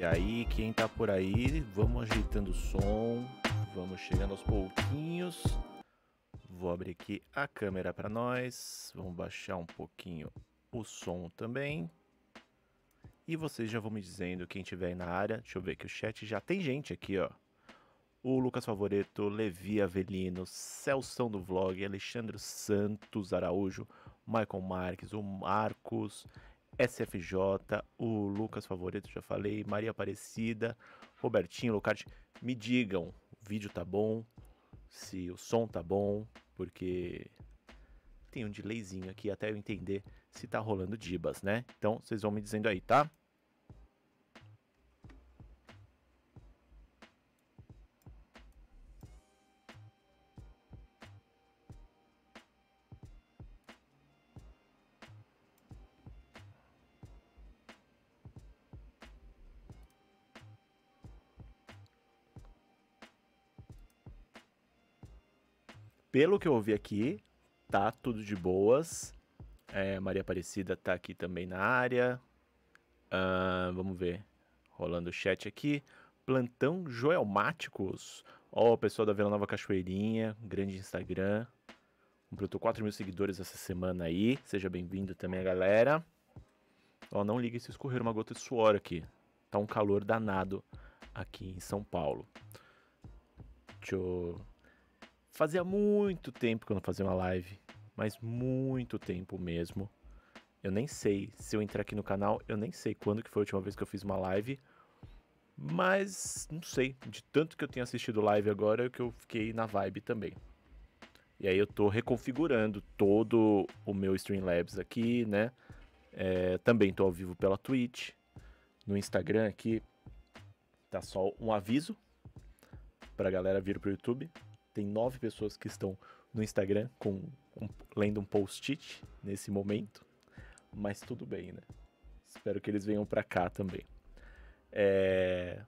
E aí, quem tá por aí, vamos ajeitando o som, vamos chegando aos pouquinhos. Vou abrir aqui a câmera para nós, vamos baixar um pouquinho o som também. E vocês já vão me dizendo quem tiver aí na área. Deixa eu ver que o chat já tem gente aqui, ó. O Lucas Favoreto, Levi Avelino, Celção do Vlog, Alexandre Santos Araújo, Michael Marques, o Marcos, SFJ, o Lucas Favorito, já falei, Maria Aparecida, Robertinho, Lucardi. Me digam, o vídeo tá bom, se o som tá bom, porque tem um delayzinho aqui até eu entender se tá rolando dibas, né? Então vocês vão me dizendo aí, tá? pelo que eu ouvi aqui, tá tudo de boas. É, Maria Aparecida tá aqui também na área. Uh, vamos ver. Rolando o chat aqui. Plantão Joelmáticos. Ó, oh, o pessoal da Vila Nova Cachoeirinha, grande Instagram. Completou 4 mil seguidores essa semana aí. Seja bem-vindo também, galera. Ó, oh, não liga se escorrer uma gota de suor aqui. Tá um calor danado aqui em São Paulo. Deixa eu Fazia muito tempo que eu não fazia uma live, mas muito tempo mesmo. Eu nem sei se eu entrar aqui no canal, eu nem sei quando que foi a última vez que eu fiz uma live. Mas não sei, de tanto que eu tenho assistido live agora, é que eu fiquei na vibe também. E aí eu tô reconfigurando todo o meu Streamlabs aqui, né? É, também tô ao vivo pela Twitch. No Instagram aqui tá só um aviso pra galera vir pro YouTube tem nove pessoas que estão no Instagram com, lendo um post-it nesse momento, mas tudo bem, né? Espero que eles venham para cá também. É...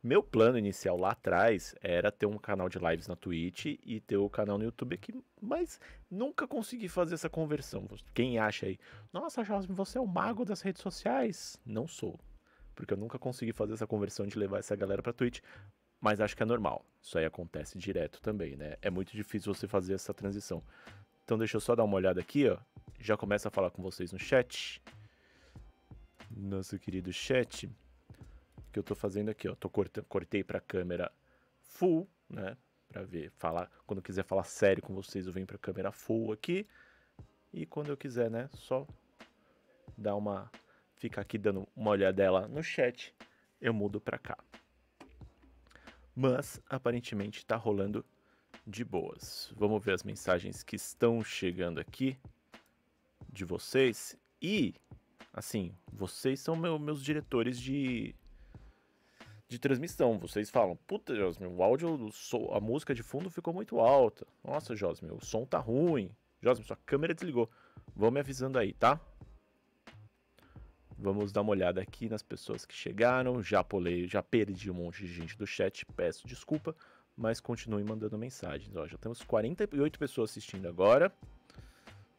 Meu plano inicial lá atrás era ter um canal de lives na Twitch e ter o um canal no YouTube aqui, mas nunca consegui fazer essa conversão. Quem acha aí, nossa, Jasmine, você é o mago das redes sociais? Não sou, porque eu nunca consegui fazer essa conversão de levar essa galera para Twitch, mas acho que é normal. Isso aí acontece direto também, né? É muito difícil você fazer essa transição. Então deixa eu só dar uma olhada aqui, ó. Já começa a falar com vocês no chat. Nosso querido chat. O que eu tô fazendo aqui, ó. Tô cortando, cortei pra câmera full, né? Pra ver, falar. Quando eu quiser falar sério com vocês, eu venho pra câmera full aqui. E quando eu quiser, né? Só dar uma. Ficar aqui dando uma olhadela no chat. Eu mudo pra cá mas aparentemente está rolando de boas. Vamos ver as mensagens que estão chegando aqui de vocês e assim, vocês são meu, meus diretores de de transmissão. Vocês falam: "Puta, Josmin, o áudio, a música de fundo ficou muito alta. Nossa, Josmin, o som tá ruim. Josmin, sua câmera desligou. Vão me avisando aí, tá? Vamos dar uma olhada aqui nas pessoas que chegaram. Já polei, já perdi um monte de gente do chat, peço desculpa, mas continue mandando mensagens. Ó, já temos 48 pessoas assistindo agora.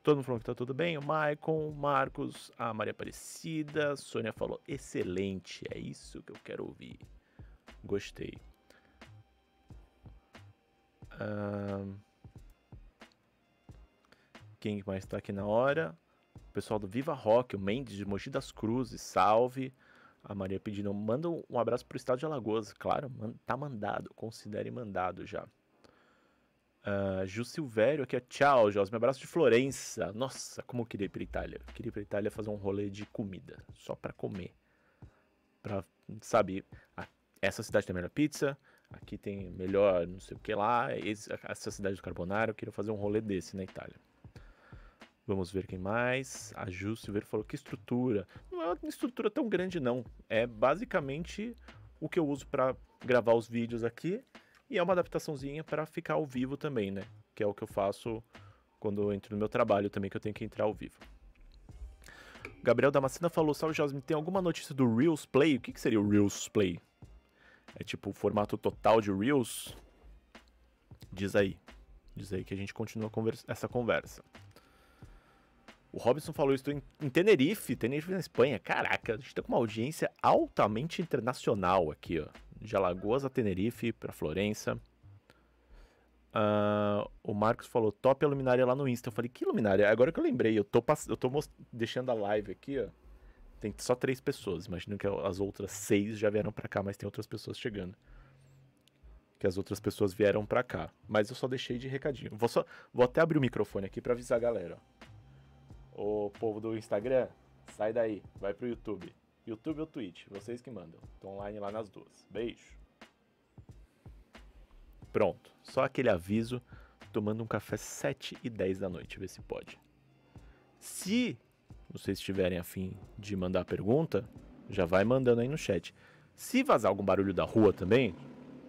Todo mundo falou que tá tudo bem. O Maicon, Marcos, a Maria Aparecida, Sônia falou: excelente, é isso que eu quero ouvir. Gostei. quem mais tá aqui na hora? O pessoal do Viva Rock, o Mendes de Mogi das Cruzes, salve. A Maria pedindo, manda um abraço pro estado de Alagoas. Claro, tá mandado, considere mandado já. Uh, Ju Silvério aqui, é, tchau, Jos. Meu abraço de Florença. Nossa, como eu queria ir pra Itália. Eu queria ir pra Itália fazer um rolê de comida, só pra comer. Pra, sabe, a, essa cidade tem a melhor pizza, aqui tem melhor não sei o que lá, esse, essa cidade do Carbonara. Eu queria fazer um rolê desse na Itália. Vamos ver quem mais. A Ju Silveira falou que estrutura. Não é uma estrutura tão grande, não. É basicamente o que eu uso para gravar os vídeos aqui. E é uma adaptaçãozinha para ficar ao vivo também, né? Que é o que eu faço quando eu entro no meu trabalho também, que eu tenho que entrar ao vivo. Gabriel Damascena falou: Salve Jasmine, tem alguma notícia do Reels Play? O que, que seria o Reels Play? É tipo o formato total de Reels? Diz aí. Diz aí que a gente continua conversa essa conversa. O Robson falou isso em, em Tenerife, Tenerife na Espanha. Caraca, a gente tá com uma audiência altamente internacional aqui, ó. De Alagoas a Tenerife, pra Florença. Uh, o Marcos falou, top a luminária lá no Insta. Eu falei, que luminária? Agora que eu lembrei, eu tô, pass... eu tô most... deixando a live aqui, ó. Tem só três pessoas. Imagino que as outras seis já vieram para cá, mas tem outras pessoas chegando. Que as outras pessoas vieram para cá. Mas eu só deixei de recadinho. Vou, só... Vou até abrir o microfone aqui para avisar a galera. Ó. Ô povo do Instagram, sai daí, vai pro YouTube. YouTube ou Twitch, vocês que mandam. Tô online lá nas duas. Beijo. Pronto, só aquele aviso, tomando um café 7 e 10 da noite, ver se pode. Se vocês estiverem afim de mandar pergunta, já vai mandando aí no chat. Se vazar algum barulho da rua também,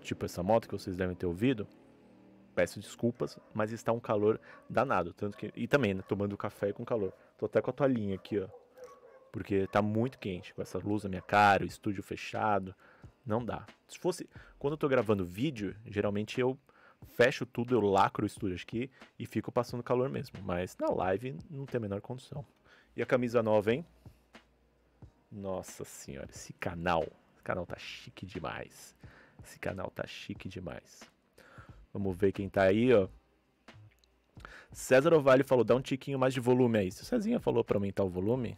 tipo essa moto que vocês devem ter ouvido, peço desculpas, mas está um calor danado. Tanto que, e também, né, tomando café com calor. Tô até com a toalhinha aqui, ó. Porque tá muito quente, com essa luz na minha cara, o estúdio fechado. Não dá. Se fosse. Quando eu tô gravando vídeo, geralmente eu fecho tudo, eu lacro o estúdio aqui e fico passando calor mesmo. Mas na live não tem a menor condição. E a camisa nova, hein? Nossa senhora, esse canal. Esse canal tá chique demais. Esse canal tá chique demais. Vamos ver quem tá aí, ó. César Ovalho falou, dá um tiquinho mais de volume aí. Se o Cezinha falou para aumentar o volume,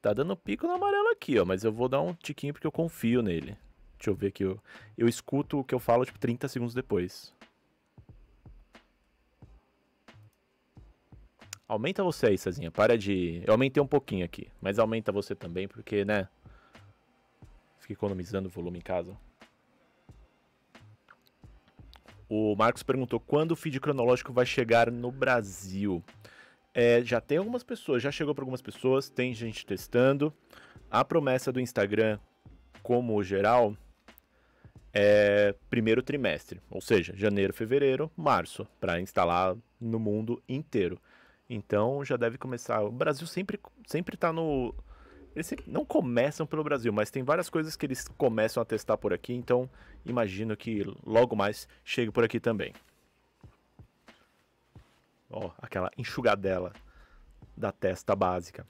tá dando pico no amarelo aqui, ó. Mas eu vou dar um tiquinho porque eu confio nele. Deixa eu ver aqui. Eu, eu escuto o que eu falo, tipo, 30 segundos depois. Aumenta você aí, Cezinha. Para de... Eu aumentei um pouquinho aqui. Mas aumenta você também, porque, né... Fica economizando volume em casa. O Marcos perguntou quando o feed cronológico vai chegar no Brasil. É, já tem algumas pessoas, já chegou para algumas pessoas, tem gente testando. A promessa do Instagram, como geral, é primeiro trimestre, ou seja, janeiro, fevereiro, março, para instalar no mundo inteiro. Então já deve começar. O Brasil sempre sempre está no eles não começam pelo Brasil, mas tem várias coisas que eles começam a testar por aqui, então imagino que logo mais chegue por aqui também. Ó, aquela enxugadela da testa básica.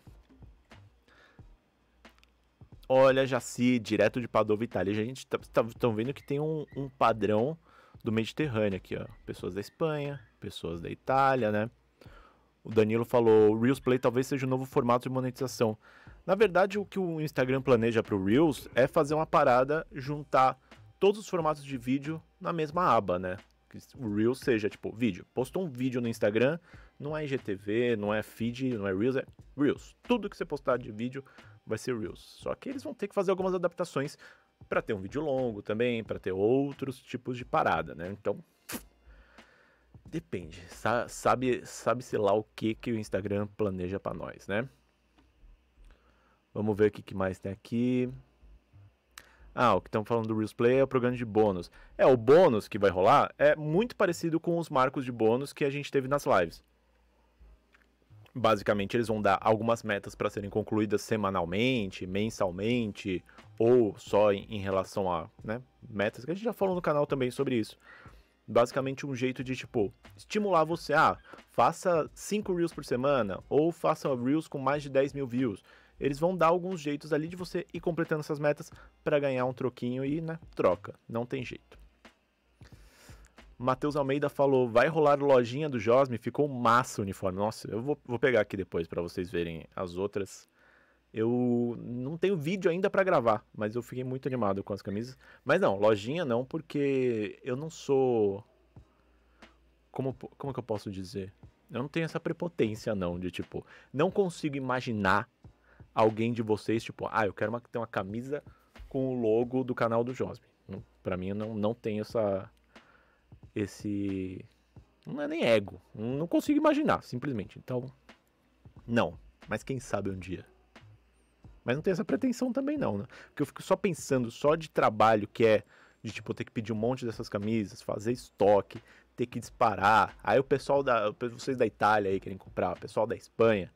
Olha, Jaci, direto de Padova, Itália. A gente tá, tá vendo que tem um, um padrão do Mediterrâneo aqui, ó. Pessoas da Espanha, pessoas da Itália, né? O Danilo falou: o Reels Play talvez seja o um novo formato de monetização. Na verdade, o que o Instagram planeja para o Reels é fazer uma parada, juntar todos os formatos de vídeo na mesma aba, né? Que o Reels seja tipo vídeo. Postou um vídeo no Instagram, não é IGTV, não é feed, não é Reels, é Reels. Tudo que você postar de vídeo vai ser Reels. Só que eles vão ter que fazer algumas adaptações para ter um vídeo longo também, para ter outros tipos de parada, né? Então, depende. Sa sabe, sabe se lá o que que o Instagram planeja para nós, né? Vamos ver o que, mais tem aqui. Ah, o que estão falando do Reels Play é o programa de bônus. É, o bônus que vai rolar é muito parecido com os marcos de bônus que a gente teve nas lives. Basicamente, eles vão dar algumas metas para serem concluídas semanalmente, mensalmente, ou só em, em relação a né, metas, que a gente já falou no canal também sobre isso. Basicamente, um jeito de, tipo, estimular você. Ah, faça 5 Reels por semana, ou faça Reels com mais de 10 mil views eles vão dar alguns jeitos ali de você ir completando essas metas para ganhar um troquinho e, né, troca. Não tem jeito. Matheus Almeida falou: vai rolar lojinha do Josme, ficou massa o uniforme. Nossa, eu vou, vou pegar aqui depois para vocês verem as outras. Eu não tenho vídeo ainda para gravar, mas eu fiquei muito animado com as camisas. Mas não, lojinha não, porque eu não sou. Como, como que eu posso dizer? Eu não tenho essa prepotência, não, de tipo, não consigo imaginar alguém de vocês, tipo, ah, eu quero uma, ter uma camisa com o logo do canal do Josme. Para mim, não, não tem essa. Esse. Não é nem ego. Não consigo imaginar, simplesmente. Então. Não. Mas quem sabe um dia. Mas não tem essa pretensão também, não, né? Porque eu fico só pensando, só de trabalho que é de tipo ter que pedir um monte dessas camisas, fazer estoque, ter que disparar. Aí o pessoal da. Vocês da Itália aí querem comprar, o pessoal da Espanha.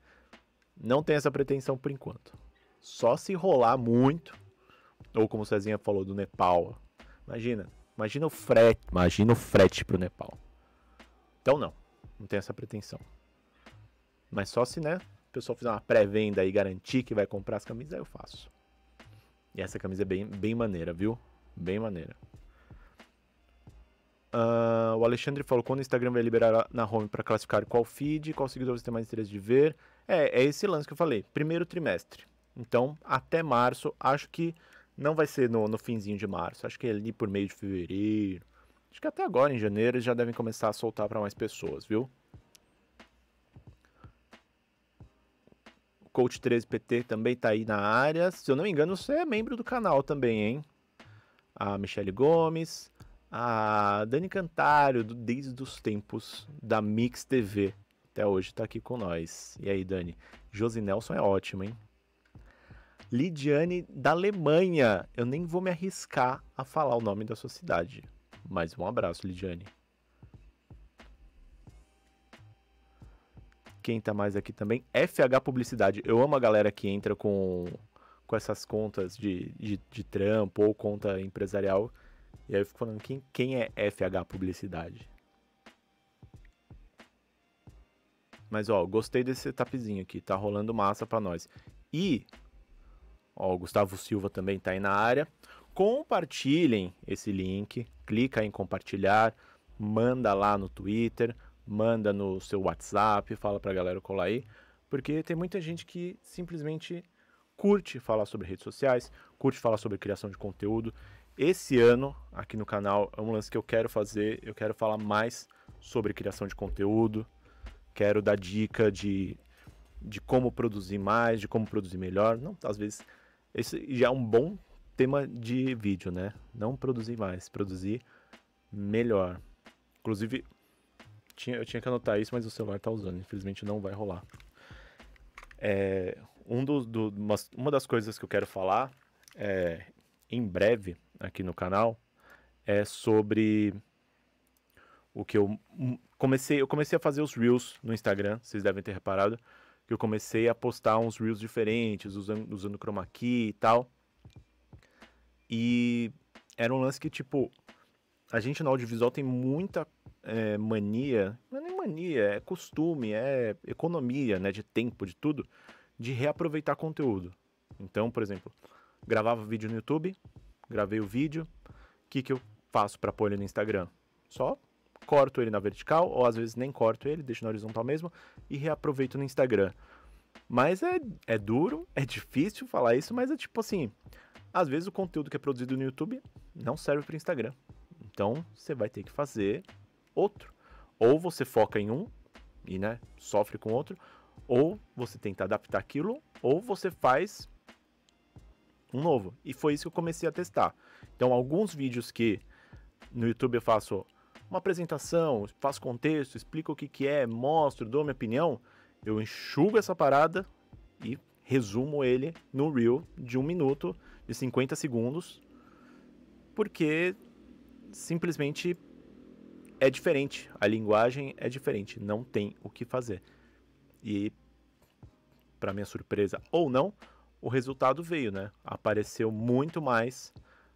Não tem essa pretensão por enquanto. Só se rolar muito, ou como o Cezinha falou do Nepal. Imagina, imagina o frete, imagina o frete pro Nepal. Então não, não tem essa pretensão. Mas só se, né, o pessoal fizer uma pré-venda e garantir que vai comprar as camisas, aí eu faço. E essa camisa é bem, bem maneira, viu? Bem maneira. Uh, o Alexandre falou quando o Instagram vai liberar na home para classificar qual feed, qual seguidor você tem mais interesse de ver. É, é esse lance que eu falei, primeiro trimestre. Então, até março, acho que não vai ser no, no finzinho de março, acho que é ali por meio de fevereiro. Acho que até agora, em janeiro, eles já devem começar a soltar para mais pessoas, viu? Coach 13 PT também tá aí na área. Se eu não me engano, você é membro do canal também, hein? A Michele Gomes, a Dani Cantário, do, desde os tempos da Mix TV até hoje está aqui com nós. E aí, Dani? Josi Nelson é ótimo, hein? Lidiane da Alemanha. Eu nem vou me arriscar a falar o nome da sua cidade. Mas um abraço, Lidiane. Quem tá mais aqui também? FH Publicidade. Eu amo a galera que entra com, com essas contas de, de, de trampo ou conta empresarial. E aí eu fico falando, quem, quem é FH Publicidade? Mas, ó, gostei desse setupzinho aqui, tá rolando massa para nós. E, ó, o Gustavo Silva também tá aí na área. Compartilhem esse link, clica em compartilhar, manda lá no Twitter, manda no seu WhatsApp, fala pra galera colar aí, porque tem muita gente que simplesmente curte falar sobre redes sociais, curte falar sobre criação de conteúdo. Esse ano, aqui no canal, é um lance que eu quero fazer, eu quero falar mais sobre criação de conteúdo, quero dar dica de, de como produzir mais, de como produzir melhor. Não, às vezes esse já é um bom tema de vídeo, né? Não produzir mais, produzir melhor. Inclusive, tinha, eu tinha que anotar isso, mas o celular tá usando, infelizmente não vai rolar. É, um do, do, uma, uma das coisas que eu quero falar é, em breve aqui no canal é sobre o que eu hum, comecei, eu comecei a fazer os reels no Instagram, vocês devem ter reparado, que eu comecei a postar uns reels diferentes, usando, usando chroma key e tal. E era um lance que, tipo, a gente no audiovisual tem muita é, mania, não é nem mania, é costume, é economia, né, de tempo, de tudo, de reaproveitar conteúdo. Então, por exemplo, gravava vídeo no YouTube, gravei o vídeo, o que, que eu faço para pôr ele no Instagram? Só corto ele na vertical, ou às vezes nem corto ele, deixo na horizontal mesmo, e reaproveito no Instagram. Mas é, é duro, é difícil falar isso, mas é tipo assim: às vezes o conteúdo que é produzido no YouTube não serve para Instagram. Então você vai ter que fazer outro. Ou você foca em um e né, sofre com outro, ou você tenta adaptar aquilo, ou você faz um novo. E foi isso que eu comecei a testar. Então, alguns vídeos que no YouTube eu faço uma apresentação, faço contexto, explico o que, que é, mostro, dou minha opinião, eu enxugo essa parada e resumo ele no Reel de um minuto, de 50 segundos, porque simplesmente é diferente, a linguagem é diferente, não tem o que fazer. E, para minha surpresa ou não, o resultado veio, né? Apareceu muito mais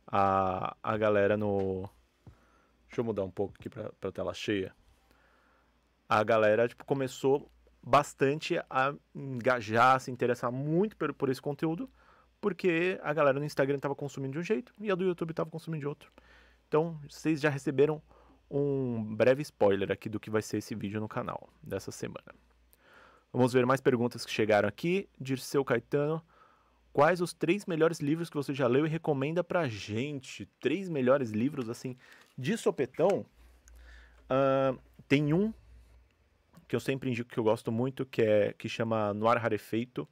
a, a galera no, Deixa eu mudar um pouco aqui para tela cheia. A galera tipo, começou bastante a engajar, a se interessar muito por, por esse conteúdo, porque a galera no Instagram estava consumindo de um jeito e a do YouTube estava consumindo de outro. Então, vocês já receberam um breve spoiler aqui do que vai ser esse vídeo no canal dessa semana. Vamos ver mais perguntas que chegaram aqui. Dirceu Caetano quais os três melhores livros que você já leu e recomenda pra gente. Três melhores livros, assim, de sopetão. Uh, tem um que eu sempre indico que eu gosto muito, que é que chama Noir Rarefeito,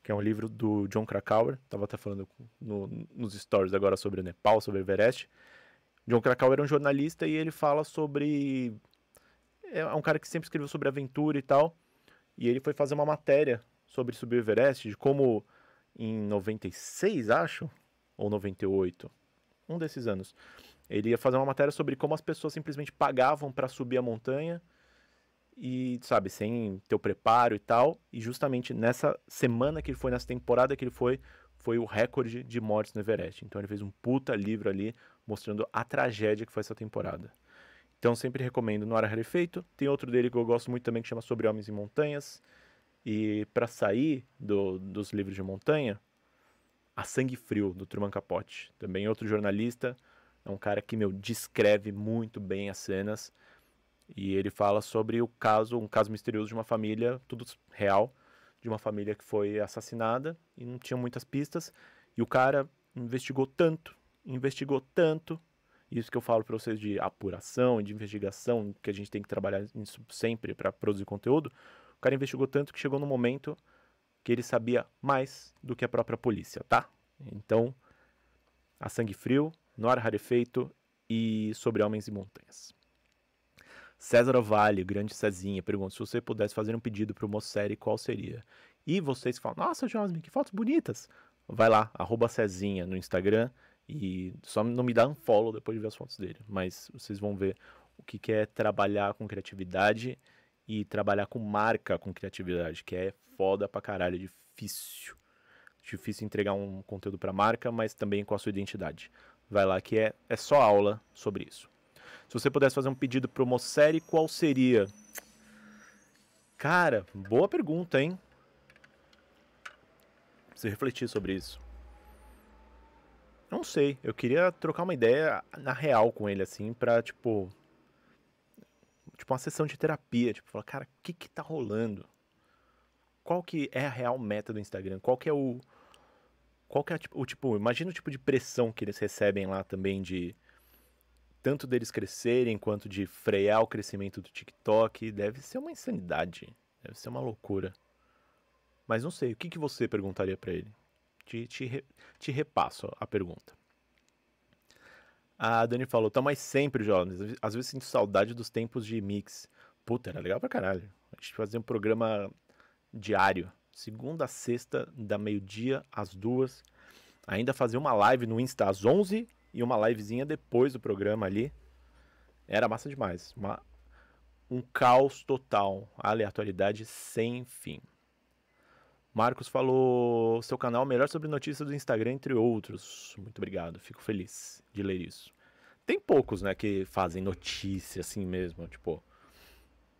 que é um livro do John Krakauer. Tava até falando no, nos stories agora sobre o Nepal, sobre o Everest. John Krakauer é um jornalista e ele fala sobre é um cara que sempre escreveu sobre aventura e tal. E ele foi fazer uma matéria sobre subir o Everest, de como em 96, acho, ou 98, um desses anos. Ele ia fazer uma matéria sobre como as pessoas simplesmente pagavam para subir a montanha e, sabe, sem ter o preparo e tal. E justamente nessa semana que ele foi, nessa temporada que ele foi, foi o recorde de mortes no Everest. Então ele fez um puta livro ali mostrando a tragédia que foi essa temporada. Então sempre recomendo No ar Rarefeito. Tem outro dele que eu gosto muito também que chama Sobre Homens e Montanhas. E para sair do, dos livros de montanha, A Sangue Frio, do Truman Capote. Também outro jornalista, é um cara que, meu, descreve muito bem as cenas. E ele fala sobre o caso, um caso misterioso de uma família, tudo real, de uma família que foi assassinada e não tinha muitas pistas. E o cara investigou tanto, investigou tanto. Isso que eu falo para vocês de apuração, de investigação, que a gente tem que trabalhar nisso sempre para produzir conteúdo o cara investigou tanto que chegou no momento que ele sabia mais do que a própria polícia, tá? Então, A Sangue Frio, No Ar Rarefeito e Sobre Homens e Montanhas. César Vale, grande Cezinha, pergunta se você pudesse fazer um pedido para o Mosseri, qual seria? E vocês falam, nossa, Josme, que fotos bonitas. Vai lá, arroba Cezinha no Instagram e só não me dá um follow depois de ver as fotos dele. Mas vocês vão ver o que, que é trabalhar com criatividade e trabalhar com marca, com criatividade, que é foda pra caralho, é difícil. Difícil entregar um conteúdo pra marca, mas também com a sua identidade. Vai lá que é, é só aula sobre isso. Se você pudesse fazer um pedido pro Mosseri, qual seria? Cara, boa pergunta, hein? Preciso refletir sobre isso. Não sei, eu queria trocar uma ideia na real com ele, assim, pra, tipo, tipo uma sessão de terapia, tipo, falar, cara, o que que tá rolando? Qual que é a real meta do Instagram? Qual que é o qual que é tipo, o tipo, imagina o tipo de pressão que eles recebem lá também de tanto deles crescerem quanto de frear o crescimento do TikTok, deve ser uma insanidade, deve ser uma loucura. Mas não sei, o que que você perguntaria para ele? Te, te, te repasso a pergunta. A Dani falou, tá mais sempre, jovens. Às vezes sinto saudade dos tempos de mix. Puta, era legal pra caralho. A gente fazia um programa diário. Segunda a sexta, da meio-dia às duas. Ainda fazia uma live no Insta às onze e uma livezinha depois do programa ali. Era massa demais. Uma, um caos total. A aleatoriedade sem fim. Marcos falou: seu canal é melhor sobre notícias do Instagram, entre outros. Muito obrigado, fico feliz de ler isso. Tem poucos, né, que fazem notícia assim mesmo. Tipo,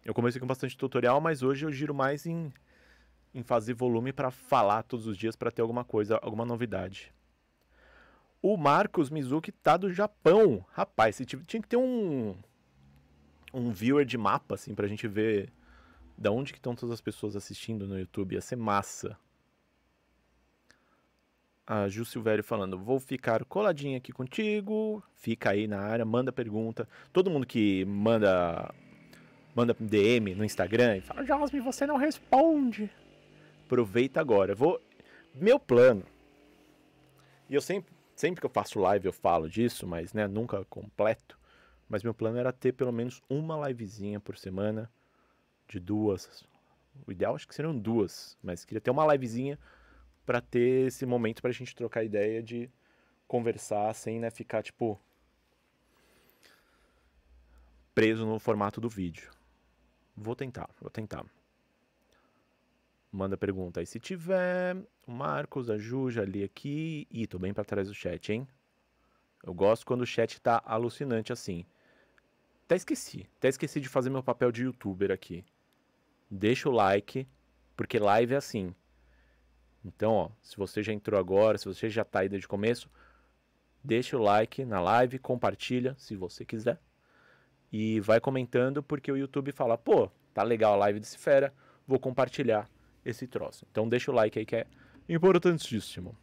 eu comecei com bastante tutorial, mas hoje eu giro mais em, em fazer volume para falar todos os dias para ter alguma coisa, alguma novidade. O Marcos Mizuki tá do Japão. Rapaz, tinha que ter um, um viewer de mapa, assim, pra gente ver da onde que estão todas as pessoas assistindo no YouTube? Ia ser massa. A Ju Silvério falando, vou ficar coladinha aqui contigo, fica aí na área, manda pergunta. Todo mundo que manda manda DM no Instagram e fala, Jasmine, você não responde. Aproveita agora. Vou meu plano. E eu sempre sempre que eu faço live eu falo disso, mas né, nunca completo. Mas meu plano era ter pelo menos uma livezinha por semana de duas. O ideal acho que seriam duas, mas queria ter uma livezinha para ter esse momento para a gente trocar ideia de conversar sem né, ficar tipo preso no formato do vídeo. Vou tentar, vou tentar. Manda pergunta aí se tiver. O Marcos, a Ju, já li aqui. Ih, tô bem para trás do chat, hein? Eu gosto quando o chat tá alucinante assim. Até esqueci. Até esqueci de fazer meu papel de youtuber aqui deixa o like, porque live é assim. Então, ó, se você já entrou agora, se você já está aí desde o começo, deixa o like na live, compartilha se você quiser. E vai comentando, porque o YouTube fala, pô, tá legal a live desse fera, vou compartilhar esse troço. Então deixa o like aí que é importantíssimo.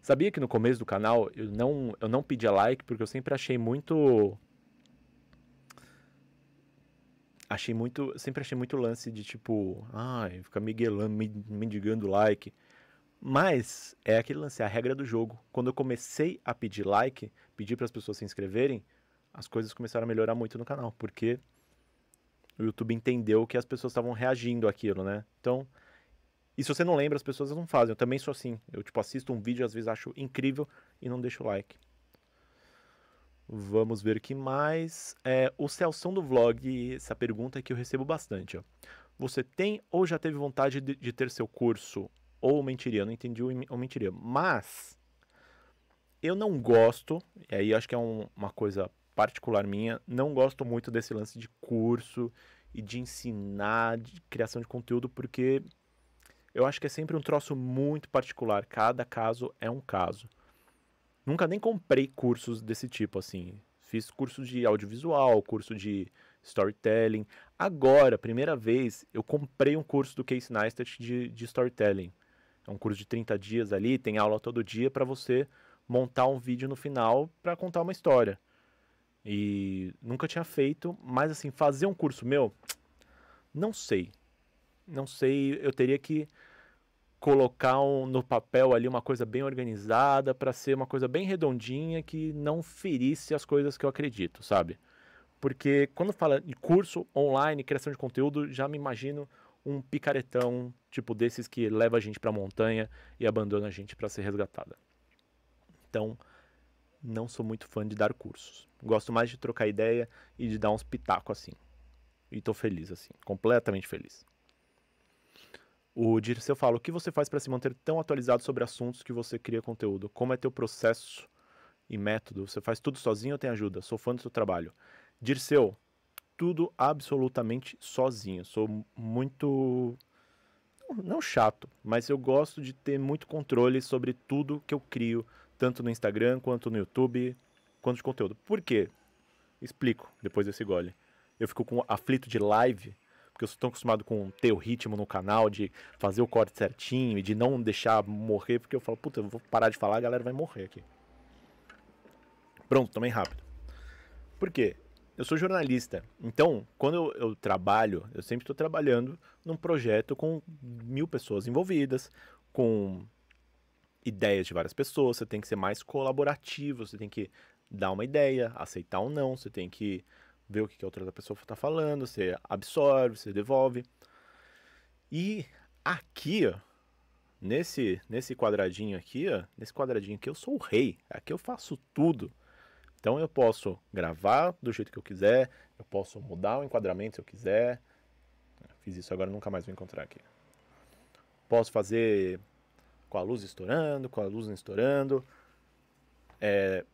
Sabia que no começo do canal eu não, eu não pedia like porque eu sempre achei muito achei muito. Sempre achei muito lance de tipo. Ai, ah, ficar miguelando, mendigando like. Mas é aquele lance, é a regra do jogo. Quando eu comecei a pedir like, pedir para as pessoas se inscreverem, as coisas começaram a melhorar muito no canal, porque o YouTube entendeu que as pessoas estavam reagindo àquilo, né? Então, e se você não lembra, as pessoas não fazem. Eu também sou assim. Eu, tipo, assisto um vídeo, às vezes acho incrível e não deixo like. Vamos ver o que mais. É, o Celção do Vlog, essa pergunta é que eu recebo bastante. Ó. Você tem ou já teve vontade de, de ter seu curso? Ou mentiria? Não entendi ou mentiria. Mas eu não gosto, e aí acho que é um, uma coisa particular minha, não gosto muito desse lance de curso e de ensinar, de criação de conteúdo, porque eu acho que é sempre um troço muito particular. Cada caso é um caso. Nunca nem comprei cursos desse tipo, assim. Fiz curso de audiovisual, curso de storytelling. Agora, primeira vez, eu comprei um curso do Case Neistat de, de storytelling. É um curso de 30 dias ali, tem aula todo dia para você montar um vídeo no final para contar uma história. E nunca tinha feito, mas assim, fazer um curso meu, não sei. Não sei, eu teria que colocar um, no papel ali uma coisa bem organizada para ser uma coisa bem redondinha que não ferisse as coisas que eu acredito, sabe? Porque quando fala de curso online, criação de conteúdo, já me imagino um picaretão, tipo desses que leva a gente para a montanha e abandona a gente para ser resgatada. Então, não sou muito fã de dar cursos. Gosto mais de trocar ideia e de dar uns pitacos assim. E tô feliz assim, completamente feliz. O Dirceu fala: o que você faz para se manter tão atualizado sobre assuntos que você cria conteúdo? Como é teu processo e método? Você faz tudo sozinho ou tem ajuda? Sou fã do seu trabalho. Dirceu, tudo absolutamente sozinho. Sou muito. Não chato, mas eu gosto de ter muito controle sobre tudo que eu crio, tanto no Instagram, quanto no YouTube, quanto de conteúdo. Por quê? Explico depois desse gole. Eu fico com aflito de live porque eu sou tão acostumado com ter o ritmo no canal, de fazer o corte certinho e de não deixar morrer, porque eu falo, puta, eu vou parar de falar, a galera vai morrer aqui. Pronto, também rápido. Por quê? Eu sou jornalista, então quando eu, eu trabalho, eu sempre estou trabalhando num projeto com mil pessoas envolvidas, com ideias de várias pessoas, você tem que ser mais colaborativo, você tem que dar uma ideia, aceitar ou não, você tem que vê o que a outra pessoa está falando, você absorve, você devolve. E aqui, ó, nesse, nesse quadradinho aqui, ó, nesse quadradinho aqui, eu sou o rei. Aqui eu faço tudo. Então eu posso gravar do jeito que eu quiser, eu posso mudar o enquadramento se eu quiser. Fiz isso agora, nunca mais vou encontrar aqui. Posso fazer com a luz estourando, com a luz não estourando. É,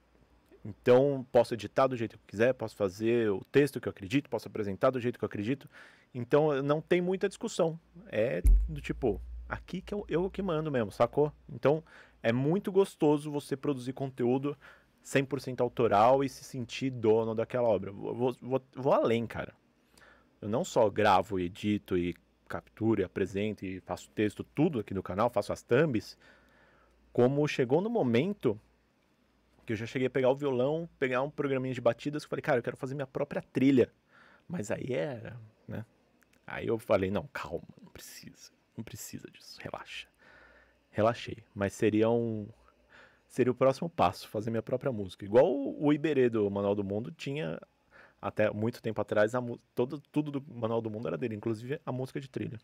então, posso editar do jeito que eu quiser, posso fazer o texto que eu acredito, posso apresentar do jeito que eu acredito. Então, não tem muita discussão. É do tipo, aqui que eu, é eu que mando mesmo, sacou? Então, é muito gostoso você produzir conteúdo 100% autoral e se sentir dono daquela obra. Vou, vou, vou além, cara. Eu não só gravo, edito e capturo e apresento e faço texto, tudo aqui no canal, faço as thumbs. Como chegou no momento eu já cheguei a pegar o violão, pegar um programinha de batidas, falei, cara, eu quero fazer minha própria trilha. Mas aí era, né? Aí eu falei, não, calma, não precisa, não precisa disso, relaxa. Relaxei, mas seria um seria o próximo passo, fazer minha própria música. Igual o Iberê do Manual do Mundo tinha até muito tempo atrás, a, todo, tudo do Manual do Mundo era dele, inclusive a música de trilha.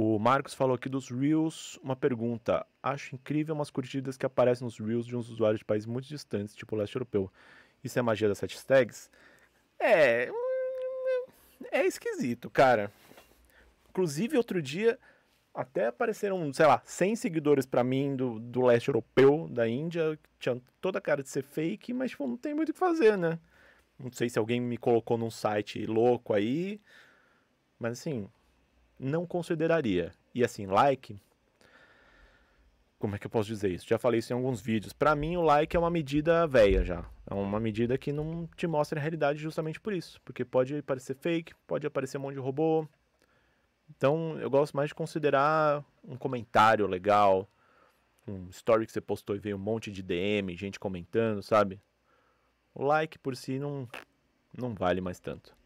O Marcos falou aqui dos Reels, uma pergunta. Acho incrível umas curtidas que aparecem nos Reels de uns usuários de países muito distantes, tipo o leste europeu. Isso é magia das hashtags? É. Hum, é esquisito, cara. Inclusive, outro dia, até apareceram, sei lá, 100 seguidores para mim do, do leste europeu, da Índia. Tinha toda a cara de ser fake, mas, tipo, não tem muito o que fazer, né? Não sei se alguém me colocou num site louco aí. Mas, assim, não consideraria. E assim, like. Como é que eu posso dizer isso? Já falei isso em alguns vídeos. Para mim, o like é uma medida velha já. É uma medida que não te mostra a realidade justamente por isso. Porque pode parecer fake, pode aparecer um monte de robô. Então, eu gosto mais de considerar um comentário legal, um story que você postou e veio um monte de DM, gente comentando, sabe? O like por si não, não vale mais tanto.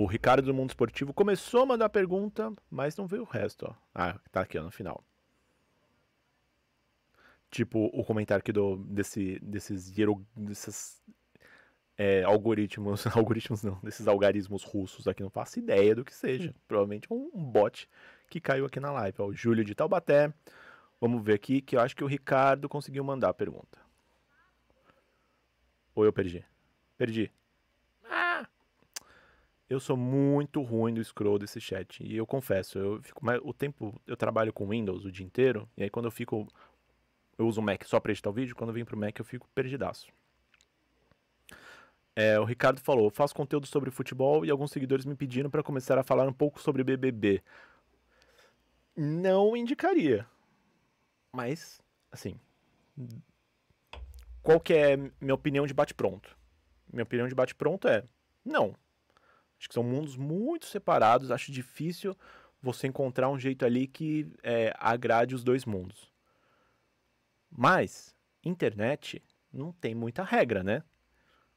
O Ricardo do Mundo Esportivo começou a mandar pergunta, mas não veio o resto. Ó. Ah, tá aqui ó, no final. Tipo, o comentário aqui do, desse, desses, desses é, algoritmos, algoritmos não, desses algarismos russos aqui, não faço ideia do que seja. Hum. Provavelmente um, é um bot que caiu aqui na live. Ó, o Júlio de Taubaté. Vamos ver aqui, que eu acho que o Ricardo conseguiu mandar a pergunta. Ou eu perdi? Perdi. Eu sou muito ruim do scroll desse chat. E eu confesso, eu fico. o tempo. Eu trabalho com Windows o dia inteiro. E aí quando eu fico. Eu uso o Mac só para editar o vídeo. Quando eu vim pro Mac, eu fico perdidaço. É, o Ricardo falou: faço conteúdo sobre futebol e alguns seguidores me pediram para começar a falar um pouco sobre BBB. Não indicaria. Mas, assim. Qual que é minha opinião de bate-pronto? Minha opinião de bate-pronto é: não, Acho que são mundos muito separados. Acho difícil você encontrar um jeito ali que é, agrade os dois mundos. Mas, internet não tem muita regra, né?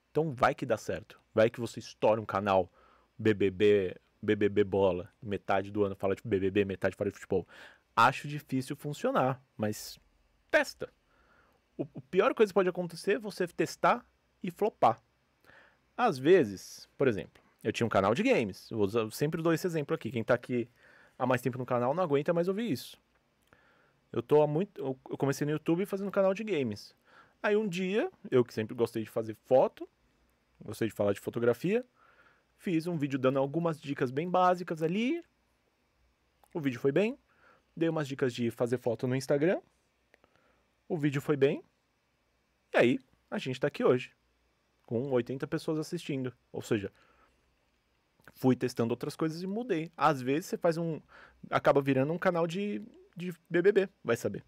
Então vai que dá certo. Vai que você estoura um canal BBB, BBB bola, metade do ano fala de BBB, metade fala de futebol. Acho difícil funcionar, mas testa. O, o pior coisa que pode acontecer é você testar e flopar. Às vezes, por exemplo, eu tinha um canal de games. Eu, uso, sempre dou esse exemplo aqui. Quem tá aqui há mais tempo no canal não aguenta mais ouvir isso. Eu tô há muito. Eu comecei no YouTube fazendo canal de games. Aí um dia, eu que sempre gostei de fazer foto, gostei de falar de fotografia, fiz um vídeo dando algumas dicas bem básicas ali. O vídeo foi bem. Dei umas dicas de fazer foto no Instagram. O vídeo foi bem. E aí, a gente tá aqui hoje. Com 80 pessoas assistindo. Ou seja, fui testando outras coisas e mudei. Às vezes você faz um. acaba virando um canal de, de BBB, vai saber.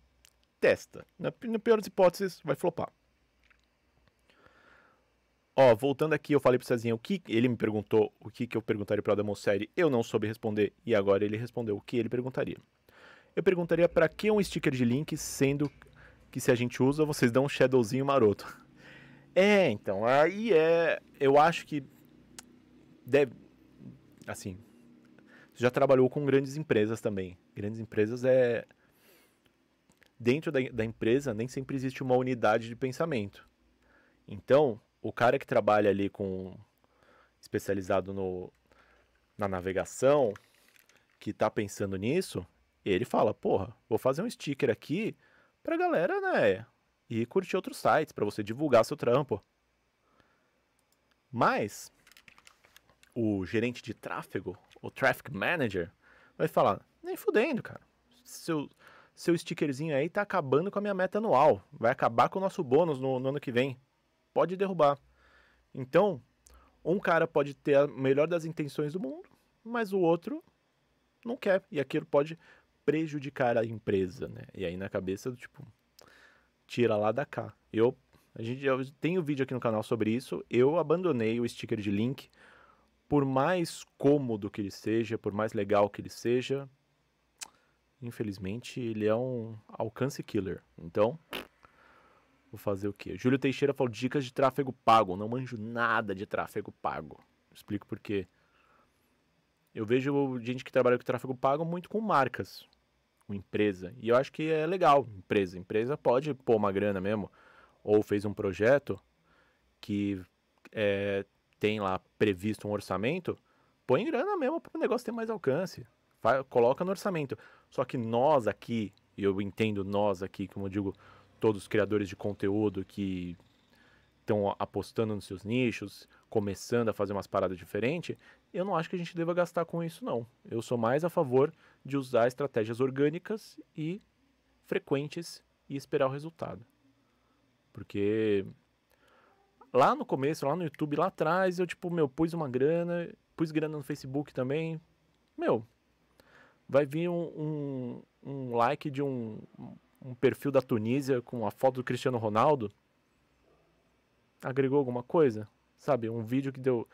Testa. Na, na pior das hipóteses, vai flopar. Ó, voltando aqui, eu falei pro Cezinha o que. Ele me perguntou o que, que eu perguntaria pra série Eu não soube responder. E agora ele respondeu o que ele perguntaria. Eu perguntaria para que um sticker de link, sendo que se a gente usa, vocês dão um shadowzinho maroto. É, então, aí é. Eu acho que. Deve, assim, você já trabalhou com grandes empresas também. Grandes empresas é. Dentro da, da empresa nem sempre existe uma unidade de pensamento. Então, o cara que trabalha ali com. especializado no, na navegação, que está pensando nisso, ele fala: porra, vou fazer um sticker aqui pra galera, né? E curtir outros sites, para você divulgar seu trampo. Mas, o gerente de tráfego, o traffic manager, vai falar: nem fudendo, cara. Seu, seu stickerzinho aí tá acabando com a minha meta anual. Vai acabar com o nosso bônus no, no ano que vem. Pode derrubar. Então, um cara pode ter a melhor das intenções do mundo, mas o outro não quer. E aquilo pode prejudicar a empresa, né? E aí na cabeça do tipo, tira lá da cá. Eu, a gente, eu tenho vídeo aqui no canal sobre isso. Eu abandonei o sticker de link por mais cômodo que ele seja, por mais legal que ele seja, infelizmente ele é um alcance killer. Então, vou fazer o quê? Júlio Teixeira falou dicas de tráfego pago. Não manjo nada de tráfego pago. Explico por quê. Eu vejo gente que trabalha com tráfego pago muito com marcas, com empresa. E eu acho que é legal, empresa. Empresa pode pôr uma grana mesmo. Ou fez um projeto que é, tem lá previsto um orçamento, põe grana mesmo para o negócio ter mais alcance. Vai, coloca no orçamento. Só que nós aqui, e eu entendo nós aqui, como eu digo, todos os criadores de conteúdo que estão apostando nos seus nichos, começando a fazer umas paradas diferentes, eu não acho que a gente deva gastar com isso, não. Eu sou mais a favor de usar estratégias orgânicas e frequentes e esperar o resultado. Porque lá no começo, lá no YouTube, lá atrás, eu, tipo, meu, pus uma grana, pus grana no Facebook também. Meu, vai vir um, um, um like de um, um perfil da Tunísia com a foto do Cristiano Ronaldo. Agregou alguma coisa? Sabe, um vídeo que deu,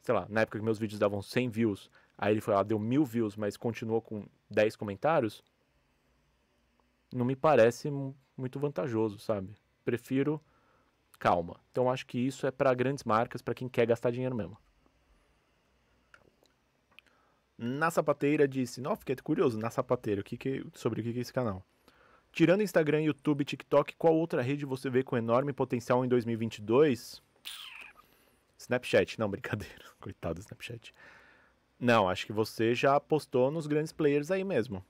sei lá, na época que meus vídeos davam 100 views, aí ele foi lá, deu mil views, mas continuou com 10 comentários. Não me parece muito vantajoso, sabe? Prefiro calma. Então acho que isso é para grandes marcas, para quem quer gastar dinheiro mesmo. Na Sapateira disse, não, fiquei curioso, na Sapateira, o que que, sobre o que, que é esse canal? Tirando Instagram, YouTube, TikTok, qual outra rede você vê com enorme potencial em 2022? Snapchat, não, brincadeira, coitado do Snapchat. Não, acho que você já apostou nos grandes players aí mesmo.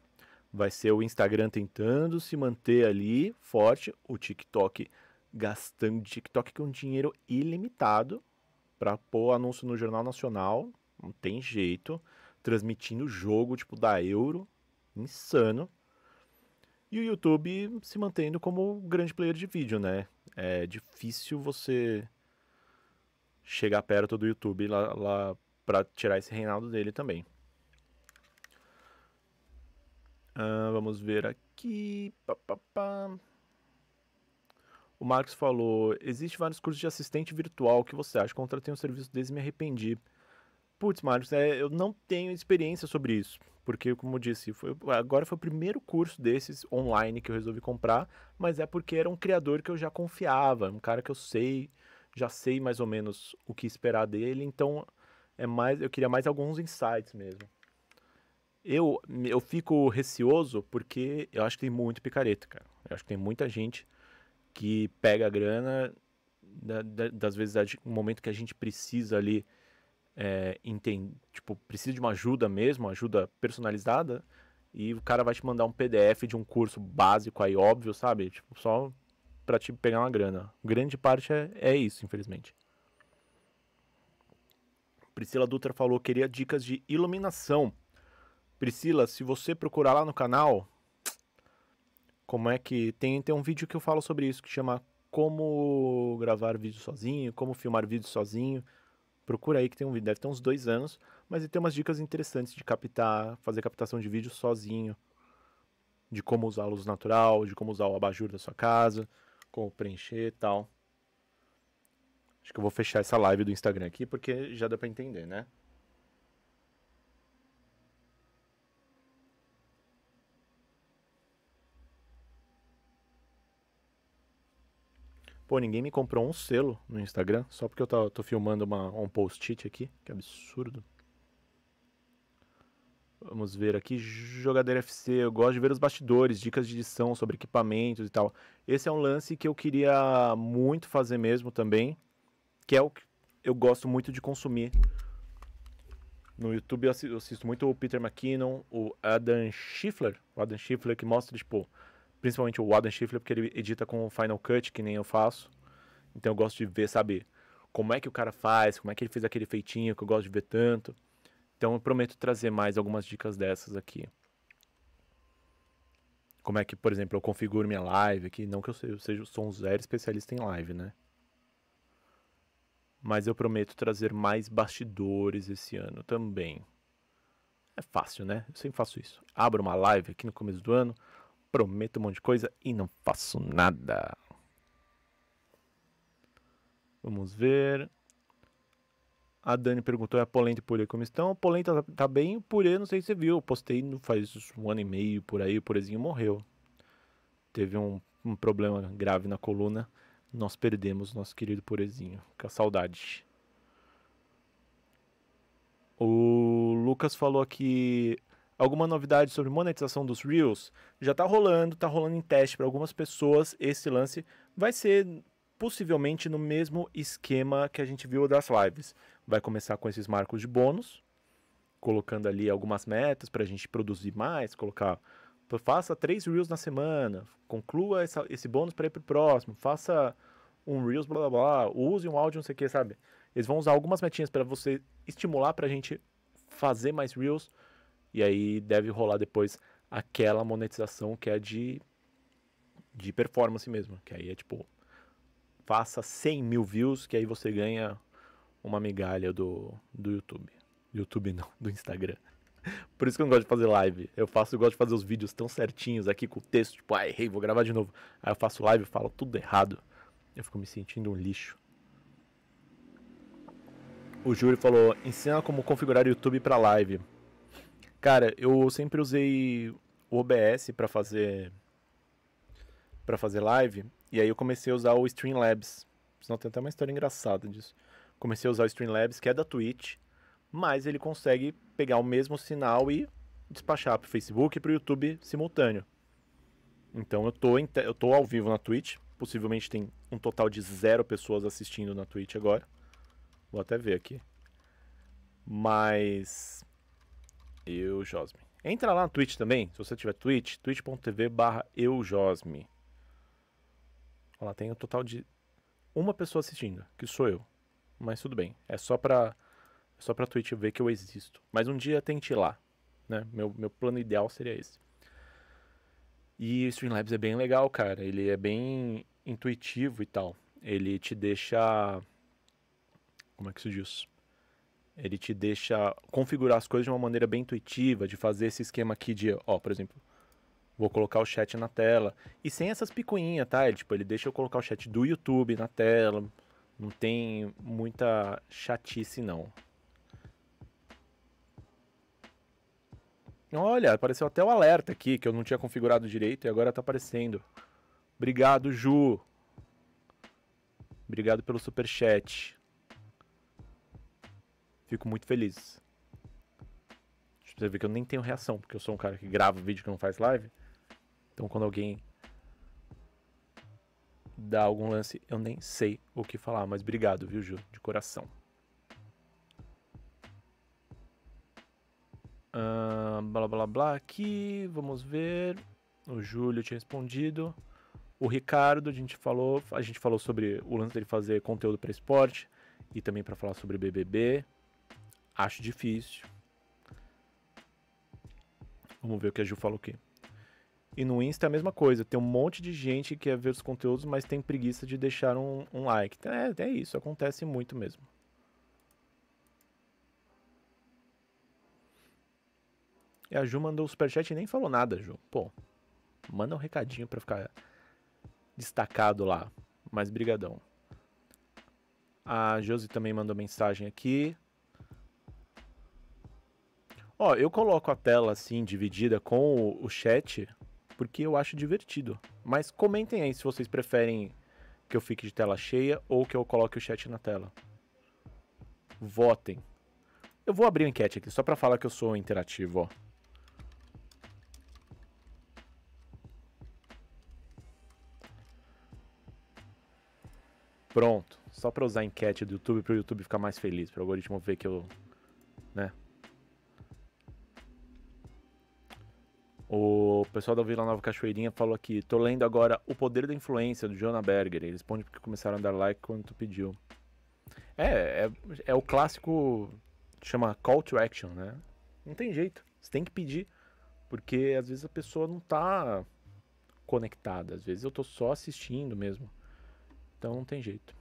Vai ser o Instagram tentando se manter ali forte, o TikTok gastando TikTok com dinheiro ilimitado para pôr anúncio no Jornal Nacional, não tem jeito, transmitindo jogo tipo da Euro, insano. E o YouTube se mantendo como grande player de vídeo, né? É difícil você chegar perto do YouTube lá, lá para tirar esse reinado dele também. Uh, vamos ver aqui. Pá, pá, pá. O Marcos falou: existe vários cursos de assistente virtual que você acha? Contratei um serviço desse e me arrependi. Putz, Marcos, é, eu não tenho experiência sobre isso. Porque, como eu disse, foi, agora foi o primeiro curso desses online que eu resolvi comprar, mas é porque era um criador que eu já confiava, um cara que eu sei, já sei mais ou menos o que esperar dele, então é mais, eu queria mais alguns insights mesmo. Eu, eu fico receoso porque eu acho que tem muito picareta, cara. Eu acho que tem muita gente que pega a grana da, da, das vezes no um momento que a gente precisa ali é, tipo, precisa de uma ajuda mesmo, ajuda personalizada, e o cara vai te mandar um PDF de um curso básico aí, óbvio, sabe? Tipo, só para te pegar uma grana. Grande parte é, é isso, infelizmente. Priscila Dutra falou: queria dicas de iluminação. Priscila, se você procurar lá no canal, como é que. Tem, tem um vídeo que eu falo sobre isso, que chama Como gravar vídeo sozinho, como filmar vídeo sozinho. Procura aí que tem um vídeo, deve ter uns dois anos, mas ele tem umas dicas interessantes de captar, fazer captação de vídeo sozinho. De como usar a luz natural, de como usar o abajur da sua casa, como preencher e tal. Acho que eu vou fechar essa live do Instagram aqui, porque já dá para entender, né? Pô, ninguém me comprou um selo no Instagram, só porque eu tô, tô filmando uma, um post-it aqui. Que absurdo. Vamos ver aqui, jogador FC, eu gosto de ver os bastidores, dicas de edição sobre equipamentos e tal. Esse é um lance que eu queria muito fazer mesmo também, que é o que eu gosto muito de consumir. No YouTube eu assisto muito o Peter McKinnon, o Adam Schiffler, o Adam Schiffler que mostra, tipo, principalmente o Adam Schiffler, porque ele edita com o Final Cut, que nem eu faço. Então eu gosto de ver, saber como é que o cara faz, como é que ele fez aquele feitinho que eu gosto de ver tanto. Então eu prometo trazer mais algumas dicas dessas aqui. Como é que, por exemplo, eu configuro minha live aqui. Não que eu seja, eu seja sou um zero especialista em live, né? Mas eu prometo trazer mais bastidores esse ano também. É fácil, né? Eu sempre faço isso. Abro uma live aqui no começo do ano, prometo um monte de coisa e não faço nada. Vamos ver. A Dani perguntou: é a polenta e o purê como estão? A polenta tá, tá bem, o purê não sei se você viu. Eu postei faz um ano e meio por aí, o purezinho morreu. Teve um, um problema grave na coluna. Nós perdemos nosso querido purezinho. Fica saudade. O Lucas falou aqui: alguma novidade sobre monetização dos Reels? Já está rolando, está rolando em teste para algumas pessoas. Esse lance vai ser possivelmente no mesmo esquema que a gente viu das lives. Vai começar com esses marcos de bônus, colocando ali algumas metas para a gente produzir mais, colocar faça três reels na semana, conclua essa, esse bônus para ir o próximo, faça um reels blá blá blá, use um áudio não sei o que, sabe? Eles vão usar algumas metinhas para você estimular para a gente fazer mais reels e aí deve rolar depois aquela monetização que é de, de performance mesmo. Que aí é tipo, faça 100 mil views, que aí você ganha uma migalha do, do YouTube. YouTube não, do Instagram. Por isso que eu não gosto de fazer live. Eu faço, eu gosto de fazer os vídeos tão certinhos aqui com o texto, tipo, ah, errei, vou gravar de novo. Aí eu faço live e falo tudo errado. Eu fico me sentindo um lixo. O Júlio falou: ensina como configurar o YouTube para live. Cara, eu sempre usei o OBS para fazer para fazer live, e aí eu comecei a usar o Streamlabs. Senão tem até uma história engraçada disso. Comecei a usar o Streamlabs, que é da Twitch, mas ele consegue pegar o mesmo sinal e despachar pro Facebook e pro YouTube simultâneo. Então eu tô, eu tô ao vivo na Twitch, possivelmente tem um total de zero pessoas assistindo na Twitch agora. Vou até ver aqui. Mas Eujosme. Entra lá no Twitch também, se você tiver Twitch, twitch.tv barra Eujosme. Lá tem um total de uma pessoa assistindo, que sou eu. Mas tudo bem, é só pra, é só pra Twitch ver que eu existo. Mas um dia tente ir lá, né? Meu, meu plano ideal seria esse. E o Streamlabs é bem legal, cara. Ele é bem intuitivo e tal. Ele te deixa... Como é que se diz? Ele te deixa configurar as coisas de uma maneira bem intuitiva, de fazer esse esquema aqui de, ó, por exemplo, vou colocar o chat na tela. E sem essas picuinhas, tá? Ele, tipo, ele deixa eu colocar o chat do YouTube na tela. Não tem muita chatice, não. Olha, apareceu até o alerta aqui, que eu não tinha configurado direito e agora tá aparecendo. Obrigado, Ju. Obrigado pelo super chat. Fico muito feliz. Tipo, você vê que eu nem tenho reação, porque eu sou um cara que grava vídeo que não faz live. Então quando alguém dá algum lance, eu nem sei o que falar, mas obrigado, viu, Ju, de coração. Uh, blá blá blá aqui, vamos ver. O Júlio tinha respondido. O Ricardo, a gente falou, a gente falou sobre o lance dele fazer conteúdo para esporte e também para falar sobre BBB. Acho difícil. Vamos ver o que a Ju falou aqui. E no Insta é a mesma coisa. Tem um monte de gente que quer ver os conteúdos, mas tem preguiça de deixar um, um like. É, é isso, acontece muito mesmo. E a Ju mandou o superchat e nem falou nada, Ju. Pô, manda um recadinho para ficar destacado lá. Mas brigadão. A Josi também mandou mensagem aqui. Ó, eu coloco a tela assim, dividida com o chat, porque eu acho divertido. Mas comentem aí se vocês preferem que eu fique de tela cheia ou que eu coloque o chat na tela. Votem. Eu vou abrir a enquete aqui só para falar que eu sou interativo, ó. Pronto, só para usar a enquete do YouTube para o YouTube ficar mais feliz, para o algoritmo ver que eu O pessoal da Vila Nova Cachoeirinha falou aqui: tô lendo agora O Poder da Influência, do Jonah Berger. Ele responde porque começaram a dar like quando tu pediu. É, é, é o clássico. chama call to action, né? Não tem jeito. Você tem que pedir. Porque às vezes a pessoa não tá conectada. Às vezes eu tô só assistindo mesmo. Então não tem jeito.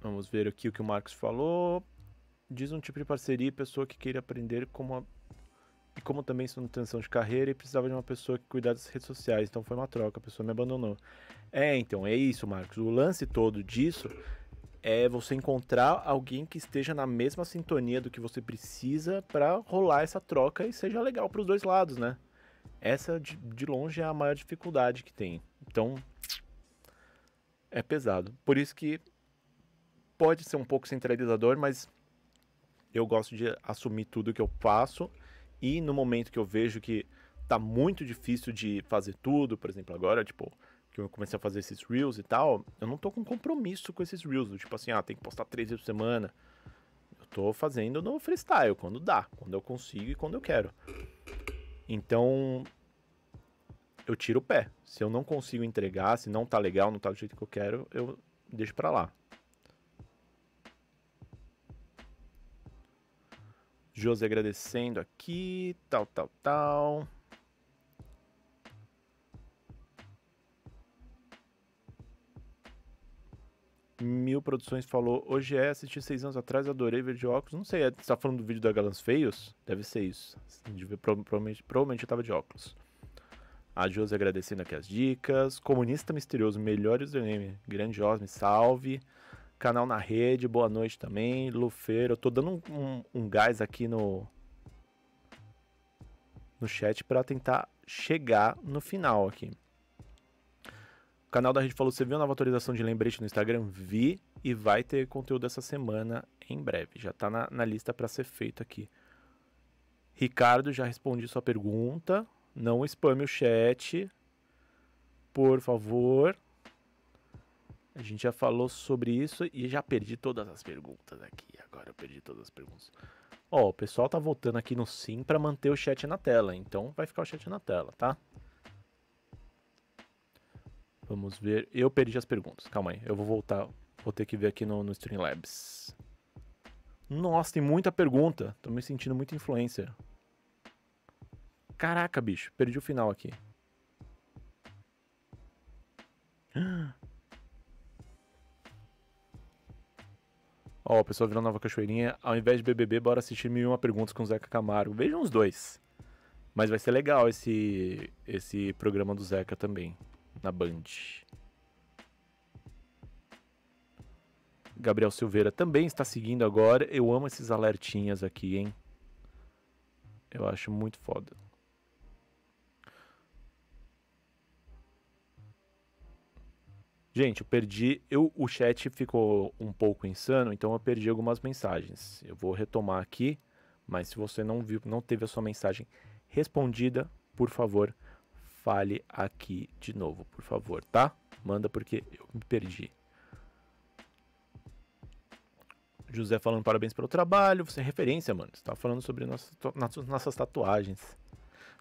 Vamos ver aqui o que o Marcos falou diz um tipo de parceria pessoa que queira aprender como a... e como também sua na de carreira e precisava de uma pessoa que cuidasse das redes sociais, então foi uma troca, a pessoa me abandonou. É, então, é isso, Marcos. O lance todo disso é você encontrar alguém que esteja na mesma sintonia do que você precisa para rolar essa troca e seja legal para os dois lados, né? Essa de, de longe é a maior dificuldade que tem. Então, é pesado. Por isso que pode ser um pouco centralizador, mas eu gosto de assumir tudo que eu faço e no momento que eu vejo que tá muito difícil de fazer tudo, por exemplo, agora, tipo, que eu comecei a fazer esses reels e tal, eu não tô com compromisso com esses reels, do tipo assim, ah, tem que postar três vezes por semana. Eu tô fazendo no freestyle, quando dá, quando eu consigo e quando eu quero. Então, eu tiro o pé. Se eu não consigo entregar, se não tá legal, não tá do jeito que eu quero, eu deixo pra lá. José agradecendo aqui, tal, tal, tal. Mil Produções falou, hoje é, assisti seis anos atrás, adorei ver de óculos. Não sei, é, você está falando do vídeo da Galãs Feios? Deve ser isso. Provavelmente, provavelmente eu de óculos. A Josi agradecendo aqui as dicas. Comunista Misterioso, melhor username. Grande Osme, salve. Canal na Rede, boa noite também. Lufeiro, eu tô dando um, um, um gás aqui no, no chat para tentar chegar no final aqui. O canal da Rede falou: Você viu a nova atualização de lembrete no Instagram? Vi e vai ter conteúdo essa semana em breve. Já tá na, na lista para ser feito aqui. Ricardo, já respondi sua pergunta. Não spame o chat, por favor. A gente já falou sobre isso e já perdi todas as perguntas aqui. Agora eu perdi todas as perguntas. Ó, oh, o pessoal tá voltando aqui no sim para manter o chat na tela, então vai ficar o chat na tela, tá? Vamos ver. Eu perdi as perguntas. Calma aí, eu vou voltar. Vou ter que ver aqui no, no Streamlabs. Nossa, tem muita pergunta. Tô me sentindo muito influencer. Caraca, bicho, perdi o final aqui. Ó, o pessoal virou Nova Cachoeirinha, ao invés de BBB, bora assistir Mil e Uma Perguntas com o Zeca Camargo. Vejam os dois. Mas vai ser legal esse, esse programa do Zeca também, na Band. Gabriel Silveira também está seguindo agora. Eu amo esses alertinhas aqui, hein? Eu acho muito foda. Gente, eu perdi. Eu, o chat ficou um pouco insano, então eu perdi algumas mensagens. Eu vou retomar aqui, mas se você não viu, não teve a sua mensagem respondida, por favor, fale aqui de novo, por favor, tá? Manda porque eu me perdi. José falando parabéns pelo trabalho, você é referência, mano. Você tá falando sobre nossas, nossas tatuagens.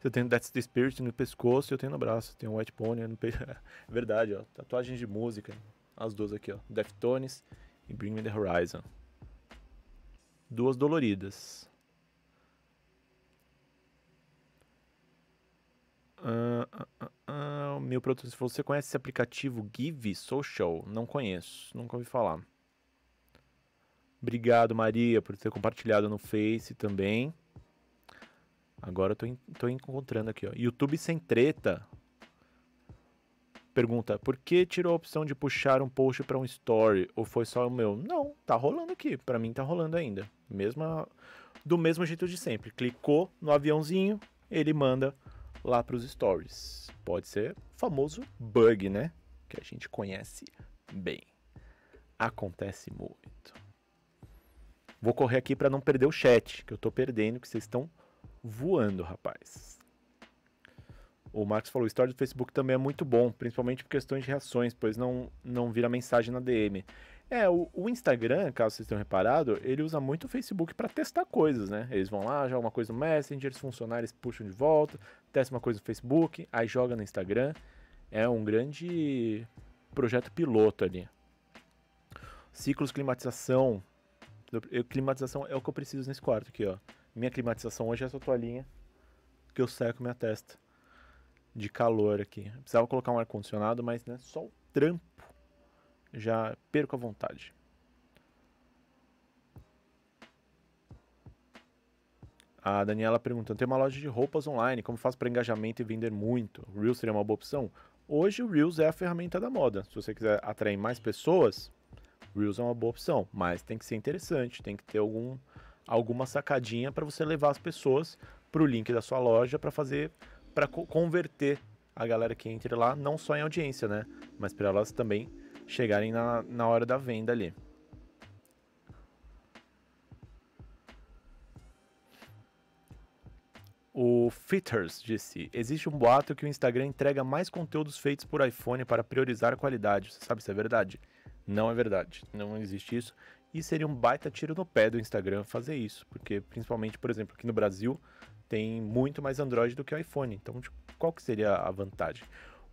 Eu tenho Death the Spirit no pescoço e eu tenho no braço. Tem tenho White Pony no peito. É verdade, ó. Tatuagens de música. As duas aqui, ó. Deftones e Bring Me The Horizon. Duas doloridas. Uh, uh, uh, meu produtor, se você conhece esse aplicativo Give Social, não conheço, nunca ouvi falar. Obrigado, Maria, por ter compartilhado no Face também. Agora eu tô, tô encontrando aqui, ó. YouTube sem treta. Pergunta: por que tirou a opção de puxar um post para um story? Ou foi só o meu? Não, tá rolando aqui. Para mim tá rolando ainda. Mesma, do mesmo jeito de sempre. Clicou no aviãozinho, ele manda lá para os stories. Pode ser famoso bug, né? Que a gente conhece bem. Acontece muito. Vou correr aqui para não perder o chat, que eu tô perdendo, que vocês estão voando, rapaz. O Max falou: o story do Facebook também é muito bom, principalmente por questões de reações, pois não, não vira mensagem na DM. É, o, o, Instagram, caso vocês tenham reparado, ele usa muito o Facebook para testar coisas, né? Eles vão lá, jogam uma coisa no Messenger, os funcionários puxam de volta, testam uma coisa no Facebook, aí joga no Instagram. É um grande projeto piloto ali. Ciclos climatização. Climatização é o que eu preciso nesse quarto aqui, ó. Minha climatização hoje é essa toalhinha que eu seco minha testa de calor aqui. Eu precisava colocar um ar-condicionado, mas né, só o trampo já perco a vontade. A Daniela perguntando: tem uma loja de roupas online, como faz para engajamento e vender muito? O Reels seria uma boa opção? Hoje o Reels é a ferramenta da moda. Se você quiser atrair mais pessoas, Reels é uma boa opção, mas tem que ser interessante, tem que ter algum alguma sacadinha para você levar as pessoas para o link da sua loja para fazer para co converter a galera que entra lá não só em audiência, né, mas para elas também chegarem na, na hora da venda ali. O Fitters disse: Existe um boato que o Instagram entrega mais conteúdos feitos por iPhone para priorizar a qualidade. Você sabe se é verdade? Não é verdade. Não existe isso. E seria um baita tiro no pé do Instagram fazer isso, porque principalmente, por exemplo, aqui no Brasil tem muito mais Android do que iPhone. Então, tipo, qual que seria a vantagem?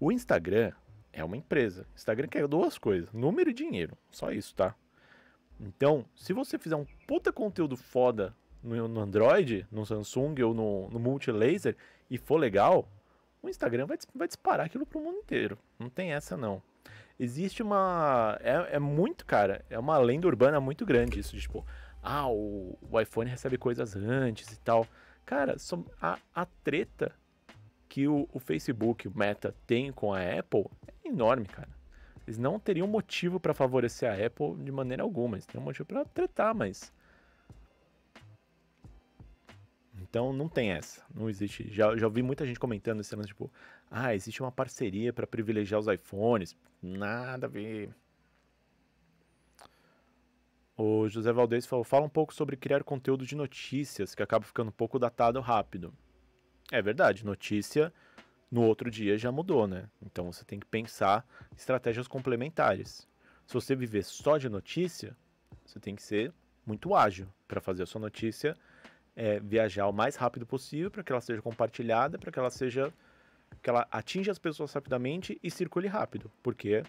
O Instagram é uma empresa. Instagram quer duas coisas: número e dinheiro. Só isso, tá? Então, se você fizer um puta conteúdo foda no, no Android, no Samsung ou no, no Multilaser e for legal, o Instagram vai, vai disparar aquilo pro mundo inteiro. Não tem essa, não existe uma. É, é, muito, cara, é uma lenda urbana muito grande isso. De, tipo, ah, o, o iPhone recebe coisas antes e tal. Cara, a, a treta que o, o Facebook, o Meta, tem com a Apple é enorme, cara. Eles não teriam motivo para favorecer a Apple de maneira alguma. Eles teriam motivo para tretar, mas. Então não tem essa, não existe. Já, já ouvi muita gente comentando esse lance, tipo, ah, existe uma parceria para privilegiar os iPhones. Nada a ver. O José Valdez falou: fala um pouco sobre criar conteúdo de notícias, que acaba ficando um pouco datado rápido. É verdade, notícia no outro dia já mudou, né? Então você tem que pensar estratégias complementares. Se você viver só de notícia, você tem que ser muito ágil para fazer a sua notícia é, viajar o mais rápido possível, para que ela seja compartilhada, para que ela seja que ela atinja as pessoas rapidamente e circule rápido, porque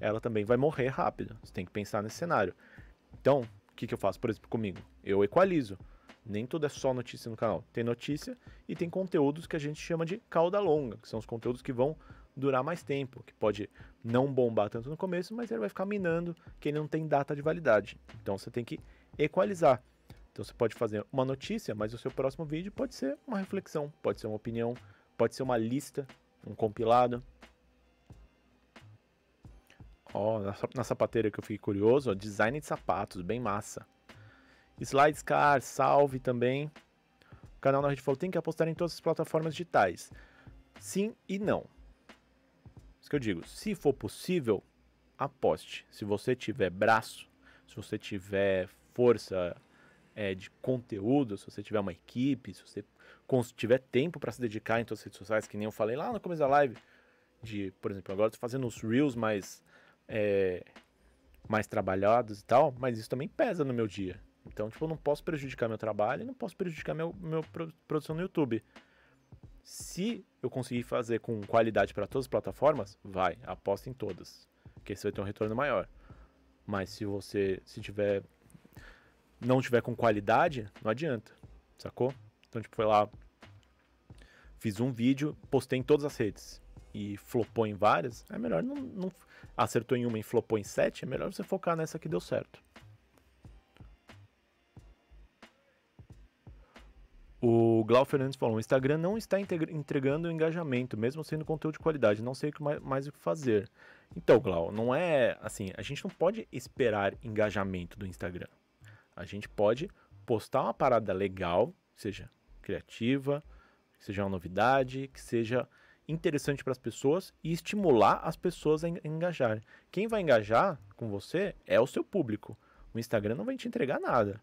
ela também vai morrer rápido. Você tem que pensar nesse cenário. Então, o que, que eu faço, por exemplo, comigo? Eu equalizo. Nem tudo é só notícia no canal. Tem notícia e tem conteúdos que a gente chama de cauda longa, que são os conteúdos que vão durar mais tempo, que pode não bombar tanto no começo, mas ele vai ficar minando, que ele não tem data de validade. Então você tem que equalizar. Então você pode fazer uma notícia, mas o seu próximo vídeo pode ser uma reflexão, pode ser uma opinião, Pode ser uma lista, um compilado. Ó, na, sapateira que eu fiquei curioso, ó, design de sapatos, bem massa. Slidescar, salve também. O canal na Rede falou, tem que apostar em todas as plataformas digitais. Sim e não. Isso que eu digo, se for possível, aposte. Se você tiver braço, se você tiver força, é, de conteúdo, se você tiver uma equipe, se você tiver tempo para se dedicar em suas redes sociais, que nem eu falei lá no começo da live, de, por exemplo, agora estou fazendo os reels mais, é, mais trabalhados e tal, mas isso também pesa no meu dia. Então, tipo, eu não posso prejudicar meu trabalho, não posso prejudicar meu, meu produção no YouTube. Se eu conseguir fazer com qualidade para todas as plataformas, vai, aposta em todas, porque você vai ter um retorno maior. Mas se você se tiver não tiver com qualidade, não adianta, sacou? Então, tipo, foi lá, fiz um vídeo, postei em todas as redes e flopou em várias, é melhor não, não acertou em uma e flopou em sete, é melhor você focar nessa que deu certo. O Glau Fernandes falou: o Instagram não está entregando engajamento, mesmo sendo conteúdo de qualidade. Não sei mais o que fazer. Então, Glau, não é assim. A gente não pode esperar engajamento do Instagram. A gente pode postar uma parada legal, seja criativa, que seja uma novidade, que seja interessante para as pessoas e estimular as pessoas a engajarem. Quem vai engajar com você é o seu público. O Instagram não vai te entregar nada.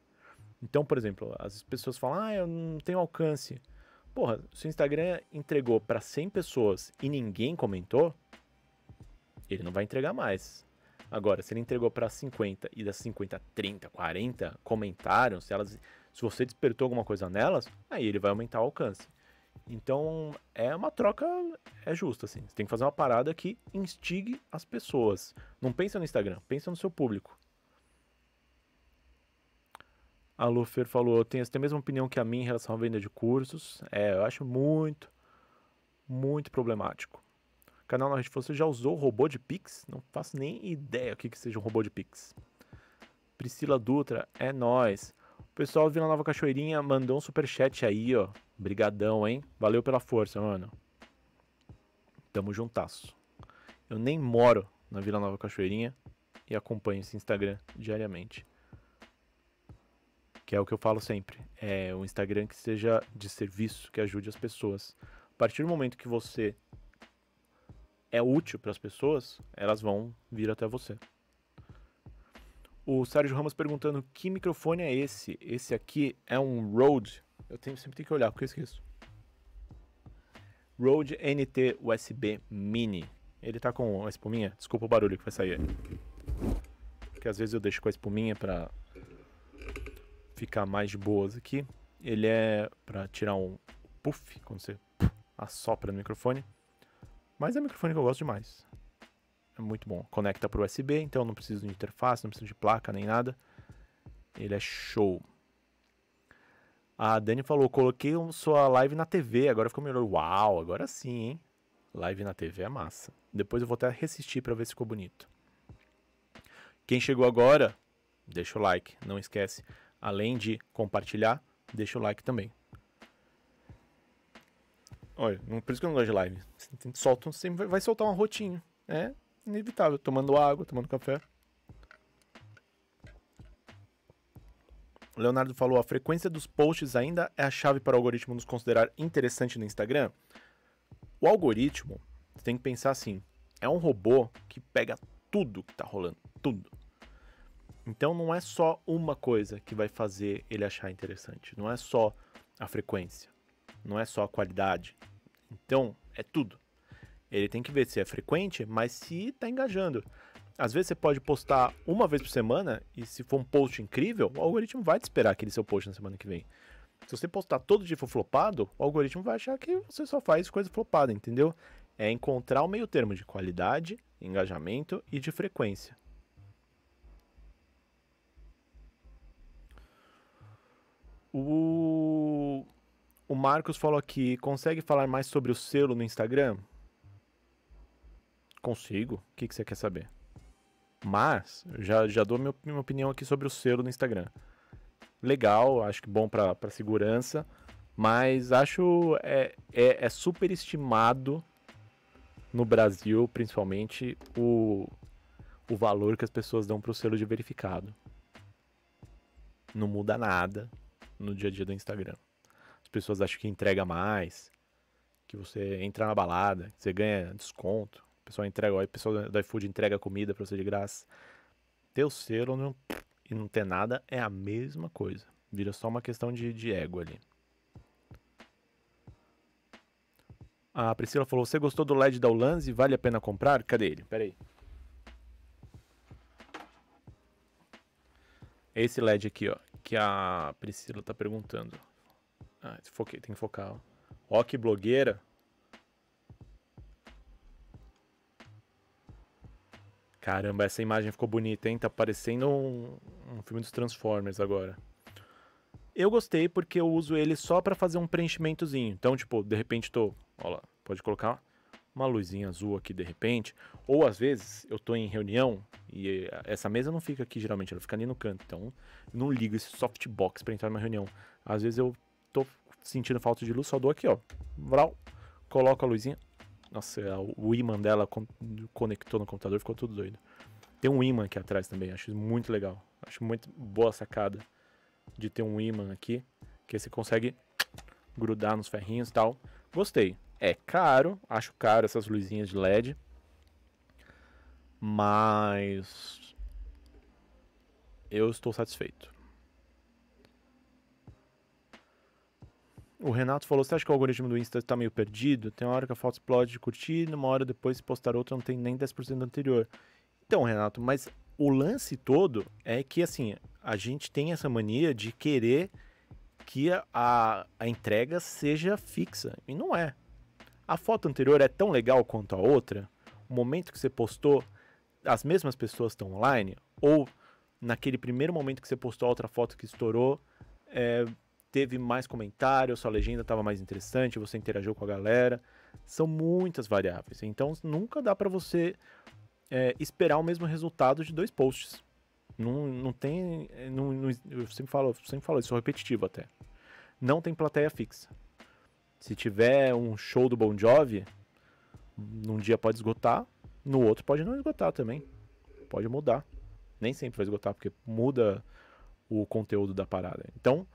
Então, por exemplo, as pessoas falam: "Ah, eu não tenho alcance". Porra, se o Instagram entregou para 100 pessoas e ninguém comentou, ele não vai entregar mais. Agora, se ele entregou para 50 e das 50, 30, 40 comentaram, se elas se você despertou alguma coisa nelas, aí ele vai aumentar o alcance. Então, é uma troca é justa assim. Você tem que fazer uma parada que instigue as pessoas. Não pensa no Instagram, pensa no seu público. A Lufer falou: Eu tenho a mesma opinião que a minha em relação à venda de cursos. É, eu acho muito, muito problemático canal na Rede Você já usou robô de Pix? Não faço nem ideia o que, que seja um robô de Pix. Priscila Dutra, é nós. O pessoal Vila Nova Cachoeirinha mandou um super chat aí, ó. Brigadão, hein? Valeu pela força, mano. Tamo juntasso. Eu nem moro na Vila Nova Cachoeirinha e acompanho esse Instagram diariamente. Que é o que eu falo sempre. É um Instagram que seja de serviço, que ajude as pessoas. A partir do momento que você é útil para as pessoas, elas vão vir até você. O Sérgio Ramos perguntando que microfone é esse? Esse aqui é um Rode. Eu tenho, sempre tenho que olhar porque eu esqueço. Rode NT USB Mini. Ele tá com a espuminha? Desculpa o barulho que vai sair. Que às vezes eu deixo com a espuminha para ficar mais de boas aqui. Ele é para tirar um puff quando você assopra no microfone. Mas é um microfone que eu gosto demais. É muito bom. Conecta para USB, então não preciso de interface, não preciso de placa nem nada. Ele é show. A Dani falou: coloquei sua live na TV, agora ficou melhor. Uau, agora sim, hein? Live na TV é massa. Depois eu vou até resistir para ver se ficou bonito. Quem chegou agora, deixa o like, não esquece. Além de compartilhar, deixa o like também. Olha, por isso que eu não gosto de live. Solta, vai soltar uma rotinha. É inevitável. Tomando água, tomando café. Leonardo falou: a frequência dos posts ainda é a chave para o algoritmo nos considerar interessante no Instagram? O algoritmo, você tem que pensar assim: é um robô que pega tudo que tá rolando, tudo. Então não é só uma coisa que vai fazer ele achar interessante, não é só a frequência não é só a qualidade. Então, é tudo. Ele tem que ver se é frequente, mas se está engajando. Às vezes você pode postar uma vez por semana e se for um post incrível, o algoritmo vai te esperar aquele seu post na semana que vem. Se você postar todo dia for flopado, o algoritmo vai achar que você só faz coisa flopada, entendeu? É encontrar o meio termo de qualidade, engajamento e de frequência. O o Marcos falou aqui, consegue falar mais sobre o selo no Instagram? Consigo. O que, que você quer saber? Mas, já, já dou minha, minha opinião aqui sobre o selo no Instagram. Legal, acho que bom para segurança, mas acho é, é, é no Brasil, principalmente, o, o valor que as pessoas dão para o selo de verificado. Não muda nada no dia a dia do Instagram pessoas acham que entrega mais, que você entra na balada, você ganha desconto, o pessoal entrega, o pessoal da iFood entrega comida para você de graça. Ter o selo não, e não ter nada é a mesma coisa. Vira só uma questão de, de ego ali. A Priscila falou: Você gostou do LED da Ulanzi? Vale a pena comprar? Cadê ele? Pera aí. Esse LED aqui, ó, que a Priscila tá perguntando. Ah, foquei, tem que focar. Ó, que blogueira. Caramba, essa imagem ficou bonita, hein? Tá parecendo um, um filme dos Transformers agora. Eu gostei porque eu uso ele só para fazer um preenchimentozinho. Então, tipo, de repente tô, ó lá, pode colocar uma luzinha azul aqui de repente, ou às vezes eu tô em reunião e essa mesa não fica aqui geralmente, ela fica ali no canto. Então, não ligo esse softbox para entrar numa reunião. Às vezes eu tô sentindo falta de luz, só dou aqui, ó. Vral, coloco a luzinha. Nossa, é o imã dela conectou no computador, ficou tudo doido. Tem um imã aqui atrás também, acho muito legal. Acho muito boa a sacada de ter um imã aqui, que você consegue grudar nos ferrinhos e tal. Gostei. É caro, acho caro essas luzinhas de LED. Mas eu estou satisfeito. O Renato falou: você acha que o algoritmo do Insta está meio perdido? Tem uma hora que a foto explode de curtir, numa hora depois, se postar outra, não tem nem 10% do anterior. Então, Renato, mas o lance todo é que, assim, a gente tem essa mania de querer que a, a entrega seja fixa. E não é. A foto anterior é tão legal quanto a outra. O momento que você postou, as mesmas pessoas estão online. Ou naquele primeiro momento que você postou a outra foto que estourou, é, teve mais comentário, sua legenda estava mais interessante, você interagiu com a galera. São muitas variáveis. Então nunca dá para você é, esperar o mesmo resultado de dois posts. Não, não tem. É, não, não, eu sempre falo, sempre falo isso, sou repetitivo até. Não tem plateia fixa. Se tiver um show do Bon Jovi, num dia pode esgotar, no outro pode não esgotar também. Pode mudar. Nem sempre vai esgotar, porque muda o conteúdo da parada. Então,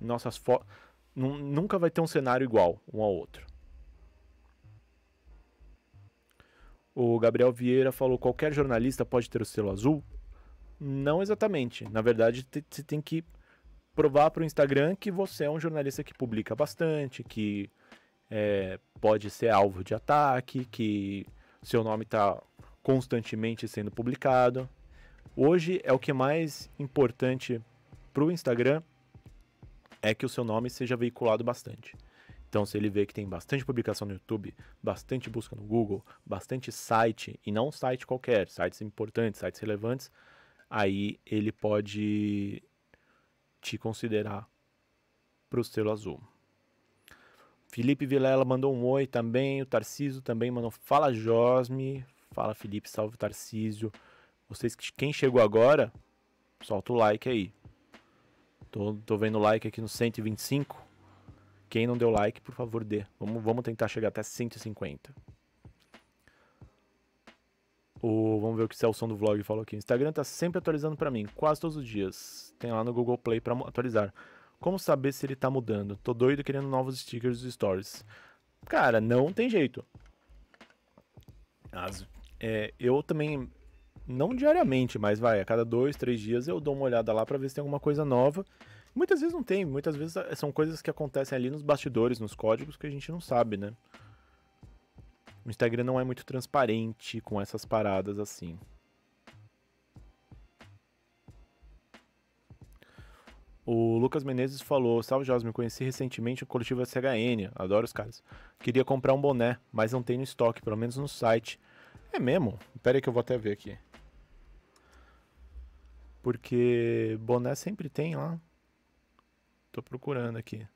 nossas fotos. Nunca vai ter um cenário igual um ao outro. O Gabriel Vieira falou: qualquer jornalista pode ter o selo azul? Não exatamente. Na verdade, você tem que provar para o Instagram que você é um jornalista que publica bastante, que é, pode ser alvo de ataque, que seu nome está constantemente sendo publicado. Hoje é o que é mais importante para o Instagram é que o seu nome seja veiculado bastante. Então, se ele vê que tem bastante publicação no YouTube, bastante busca no Google, bastante site, e não site qualquer, sites importantes, sites relevantes, aí ele pode te considerar para o selo azul. Felipe Vilela mandou um oi também, o Tarcísio também mandou fala Josme, fala Felipe, salve Tarcísio. Vocês, quem chegou agora, solta o like aí. Tô, tô vendo like aqui no 125. Quem não deu like, por favor, dê. Vamos, vamos tentar chegar até 150. O, vamos ver o que o Celso do Vlog falou aqui. O Instagram tá sempre atualizando para mim, quase todos os dias. Tem lá no Google Play para atualizar. Como saber se ele tá mudando? Tô doido querendo novos stickers dos stories. Cara, não tem jeito. As, é, eu também não diariamente, mas vai, a cada dois, três dias eu dou uma olhada lá para ver se tem alguma coisa nova. Muitas vezes não tem, muitas vezes eh, são coisas que acontecem ali nos bastidores, nos códigos que a gente não sabe, né? O Instagram não é muito transparente com essas paradas assim. O Lucas Menezes falou: Salve Jorge, me conheci recentemente o coletivo SHN, adoro os caras. Queria comprar um boné, mas não tem no estoque, pelo menos no site. É mesmo? Pera aí que eu vou até ver aqui. Porque boné sempre tem lá. Tô procurando aqui.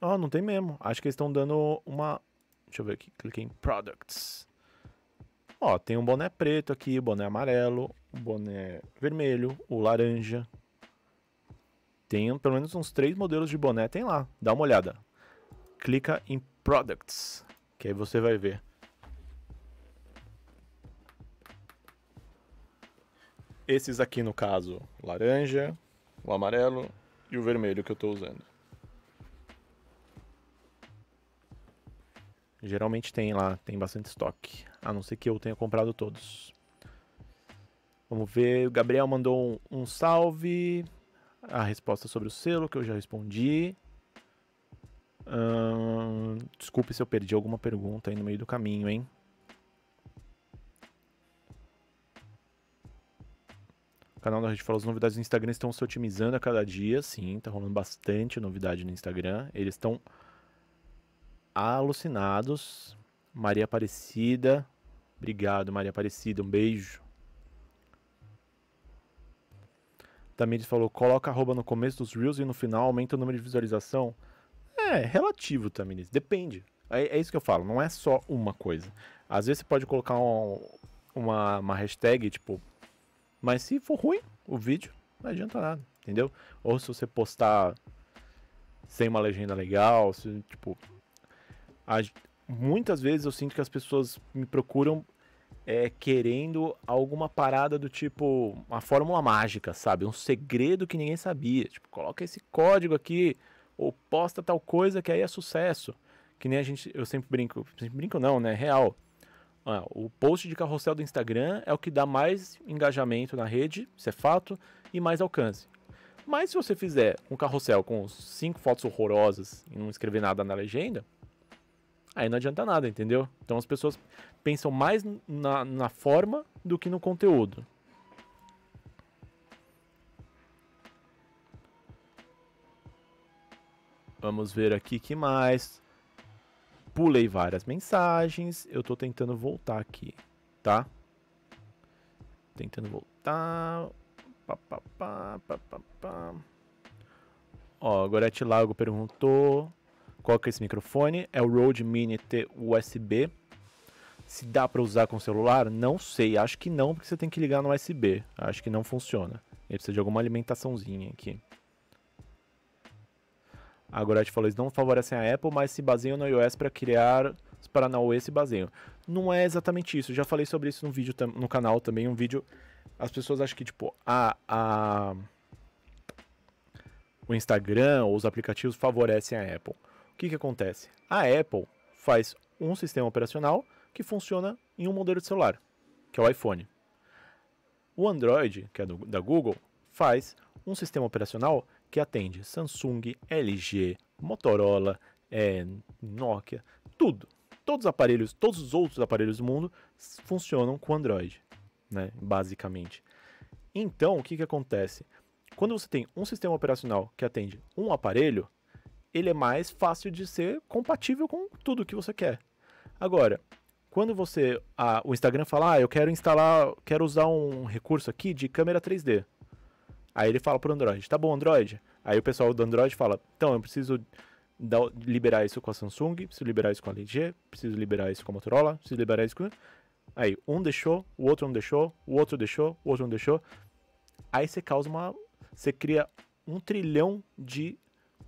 Ó, oh, não tem mesmo. Acho que eles estão dando uma. Deixa eu ver aqui. Cliquei em Products. Ó, oh, tem um boné preto aqui, boné amarelo, boné vermelho, o laranja. Tem pelo menos uns três modelos de boné, tem lá. Dá uma olhada. Clica em Products, que aí você vai ver. Esses aqui, no caso, laranja, o amarelo e o vermelho que eu estou usando. Geralmente tem lá, tem bastante estoque, a não ser que eu tenha comprado todos. Vamos ver, o Gabriel mandou um, um salve, a resposta sobre o selo que eu já respondi. Hum, desculpe se eu perdi alguma pergunta aí no meio do caminho, hein? canal da Rede Fala, as novidades no Instagram estão se otimizando a cada dia, sim, tá rolando bastante novidade no Instagram. Eles estão alucinados. Maria Aparecida, obrigado, Maria Aparecida, um beijo. Também eles falou, coloca arroba no começo dos Reels e no final aumenta o número de visualização. É, relativo, também depende. É, é isso que eu falo, não é só uma coisa. Às vezes você pode colocar um, uma, uma hashtag, tipo, mas se for ruim o vídeo, não adianta nada, entendeu? Ou se você postar sem uma legenda legal, se, tipo. A, muitas vezes eu sinto que as pessoas me procuram é, querendo alguma parada do tipo. Uma fórmula mágica, sabe? Um segredo que ninguém sabia. Tipo, coloca esse código aqui, ou posta tal coisa que aí é sucesso. Que nem a gente. Eu sempre brinco. Sempre brinco, não, né? Real ah, o post de carrossel do Instagram é o que dá mais engajamento na rede, isso é fato, e mais alcance. Mas se você fizer um carrossel com cinco fotos horrorosas e não escrever nada na legenda, aí não adianta nada, entendeu? Então as pessoas pensam mais na, na forma do que no conteúdo. Vamos ver aqui que mais. Pulei várias mensagens. Eu tô tentando voltar aqui, tá? Tentando voltar. Pá, pá, pá, pá, pá, pá. Ó, Gorete Lago perguntou qual que é esse microfone. É o Rode Mini T USB. Se dá para usar com celular? Não sei, acho que não, porque você tem que ligar no USB. Acho que não funciona. Ele precisa de alguma alimentaçãozinha aqui. A gente falou, eles não favorecem a Apple, mas se baseiam no iOS para criar os Paranauê se baseiam. Não é exatamente isso, já falei sobre isso no vídeo no canal também, um vídeo... As pessoas acham que, tipo, a, a, o Instagram ou os aplicativos favorecem a Apple. O que, que acontece? A Apple faz um sistema operacional que funciona em um modelo de celular, que é o iPhone. O Android, que é do, da Google, faz um sistema operacional que atende Samsung, LG, Motorola, é, Nokia, tudo. Todos os aparelhos, todos os outros aparelhos do mundo funcionam com Android, né, basicamente. Então, o que, que acontece? Quando você tem um sistema operacional que atende um aparelho, ele é mais fácil de ser compatível com tudo que você quer. Agora, quando você a, o Instagram fala, ah, eu quero instalar, quero usar um recurso aqui de câmera 3D. Aí ele fala pro Android, tá bom, Android. Aí o pessoal do Android fala, então, eu preciso da, liberar isso com a Samsung, preciso liberar isso com a LG, preciso liberar isso com a Motorola, preciso liberar isso com... Aí, um deixou, o outro não deixou, o outro deixou, o outro não deixou. Aí você causa uma... Você cria um trilhão de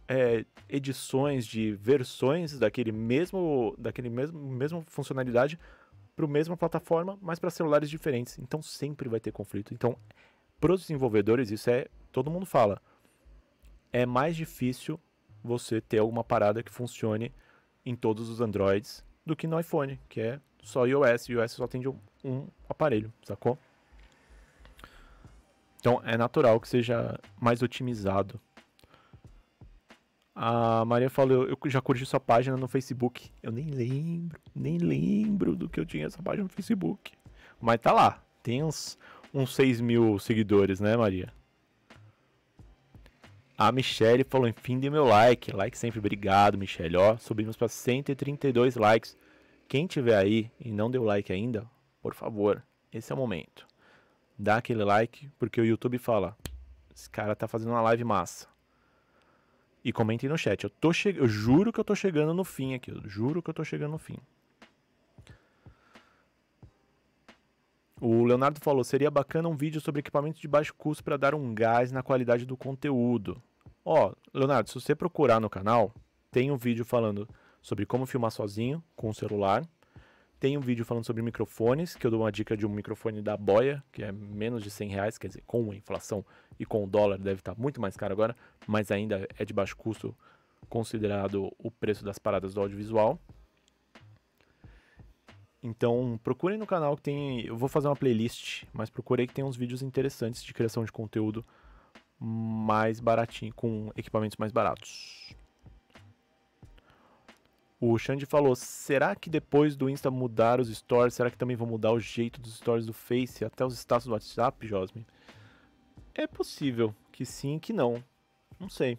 é, edições, de versões daquele mesmo, daquele mesmo, mesma funcionalidade para a mesma plataforma, mas para celulares diferentes. Então sempre vai ter conflito. Então para os desenvolvedores, isso é. Todo mundo fala. É mais difícil você ter alguma parada que funcione em todos os Androids do que no iPhone, que é só iOS. iOS só atende um, um aparelho, sacou? Então é natural que seja mais otimizado. A Maria falou, eu já curti sua página no Facebook. Eu nem lembro, nem lembro do que eu tinha essa página no Facebook. Mas tá lá. Tem uns, uns 6 mil seguidores, né, Maria? A Michelle falou, enfim, de meu like. Like sempre, obrigado, Michelle. Ó, subimos para 132 likes. Quem tiver aí e não deu like ainda, por favor, esse é o momento. Dá aquele like, porque o YouTube fala, esse cara tá fazendo uma live massa. E comentem no chat. Eu, tô che... eu juro que eu tô chegando no fim aqui. Eu juro que eu tô chegando no fim. O Leonardo falou: seria bacana um vídeo sobre equipamentos de baixo custo para dar um gás na qualidade do conteúdo. Ó, oh, Leonardo, se você procurar no canal, tem um vídeo falando sobre como filmar sozinho com o celular. Tem um vídeo falando sobre microfones, que eu dou uma dica de um microfone da Boia, que é menos de 100 reais, quer dizer, com a inflação e com o dólar deve estar tá muito mais caro agora, mas ainda é de baixo custo considerado o preço das paradas do audiovisual. Então, procurem no canal que tem. Eu vou fazer uma playlist, mas procurei que tem uns vídeos interessantes de criação de conteúdo mais baratinho, com equipamentos mais baratos. O Xande falou: será que depois do Insta mudar os stories, será que também vão mudar o jeito dos stories do Face, até os status do WhatsApp, Josme? É possível que sim, que não. Não sei.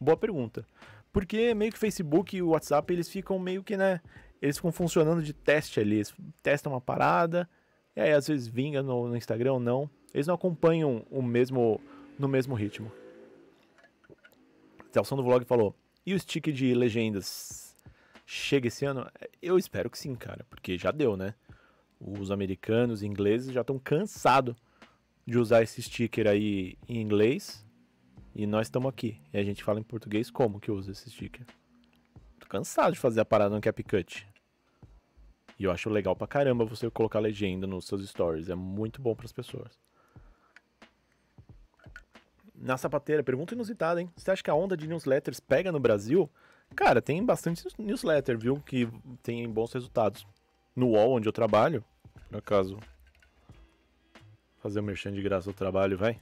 Boa pergunta. Porque meio que Facebook e o WhatsApp, eles ficam meio que, né? eles ficam funcionando de teste ali. Eles testam uma parada, e aí às vezes vinga no, no Instagram ou não. Eles não acompanham o mesmo no mesmo ritmo. Celso do Vlog falou: e o stick de legendas? Chega esse ano? Eu espero que sim, cara, porque já deu, né? Os americanos e ingleses já estão cansados de usar esse sticker aí em inglês. E nós estamos aqui. E a gente fala em português como que usa esse sticker tô cansado de fazer a parada no CapCut. E eu acho legal pra caramba você colocar legenda nos seus stories. É muito bom para as pessoas. Na sapateira, pergunta inusitada, hein? Você acha que a onda de newsletters pega no Brasil? Cara, tem bastante newsletter, viu? Que tem bons resultados. No UOL, onde eu trabalho, por acaso. Fazer o um merchan de graça do trabalho, vai.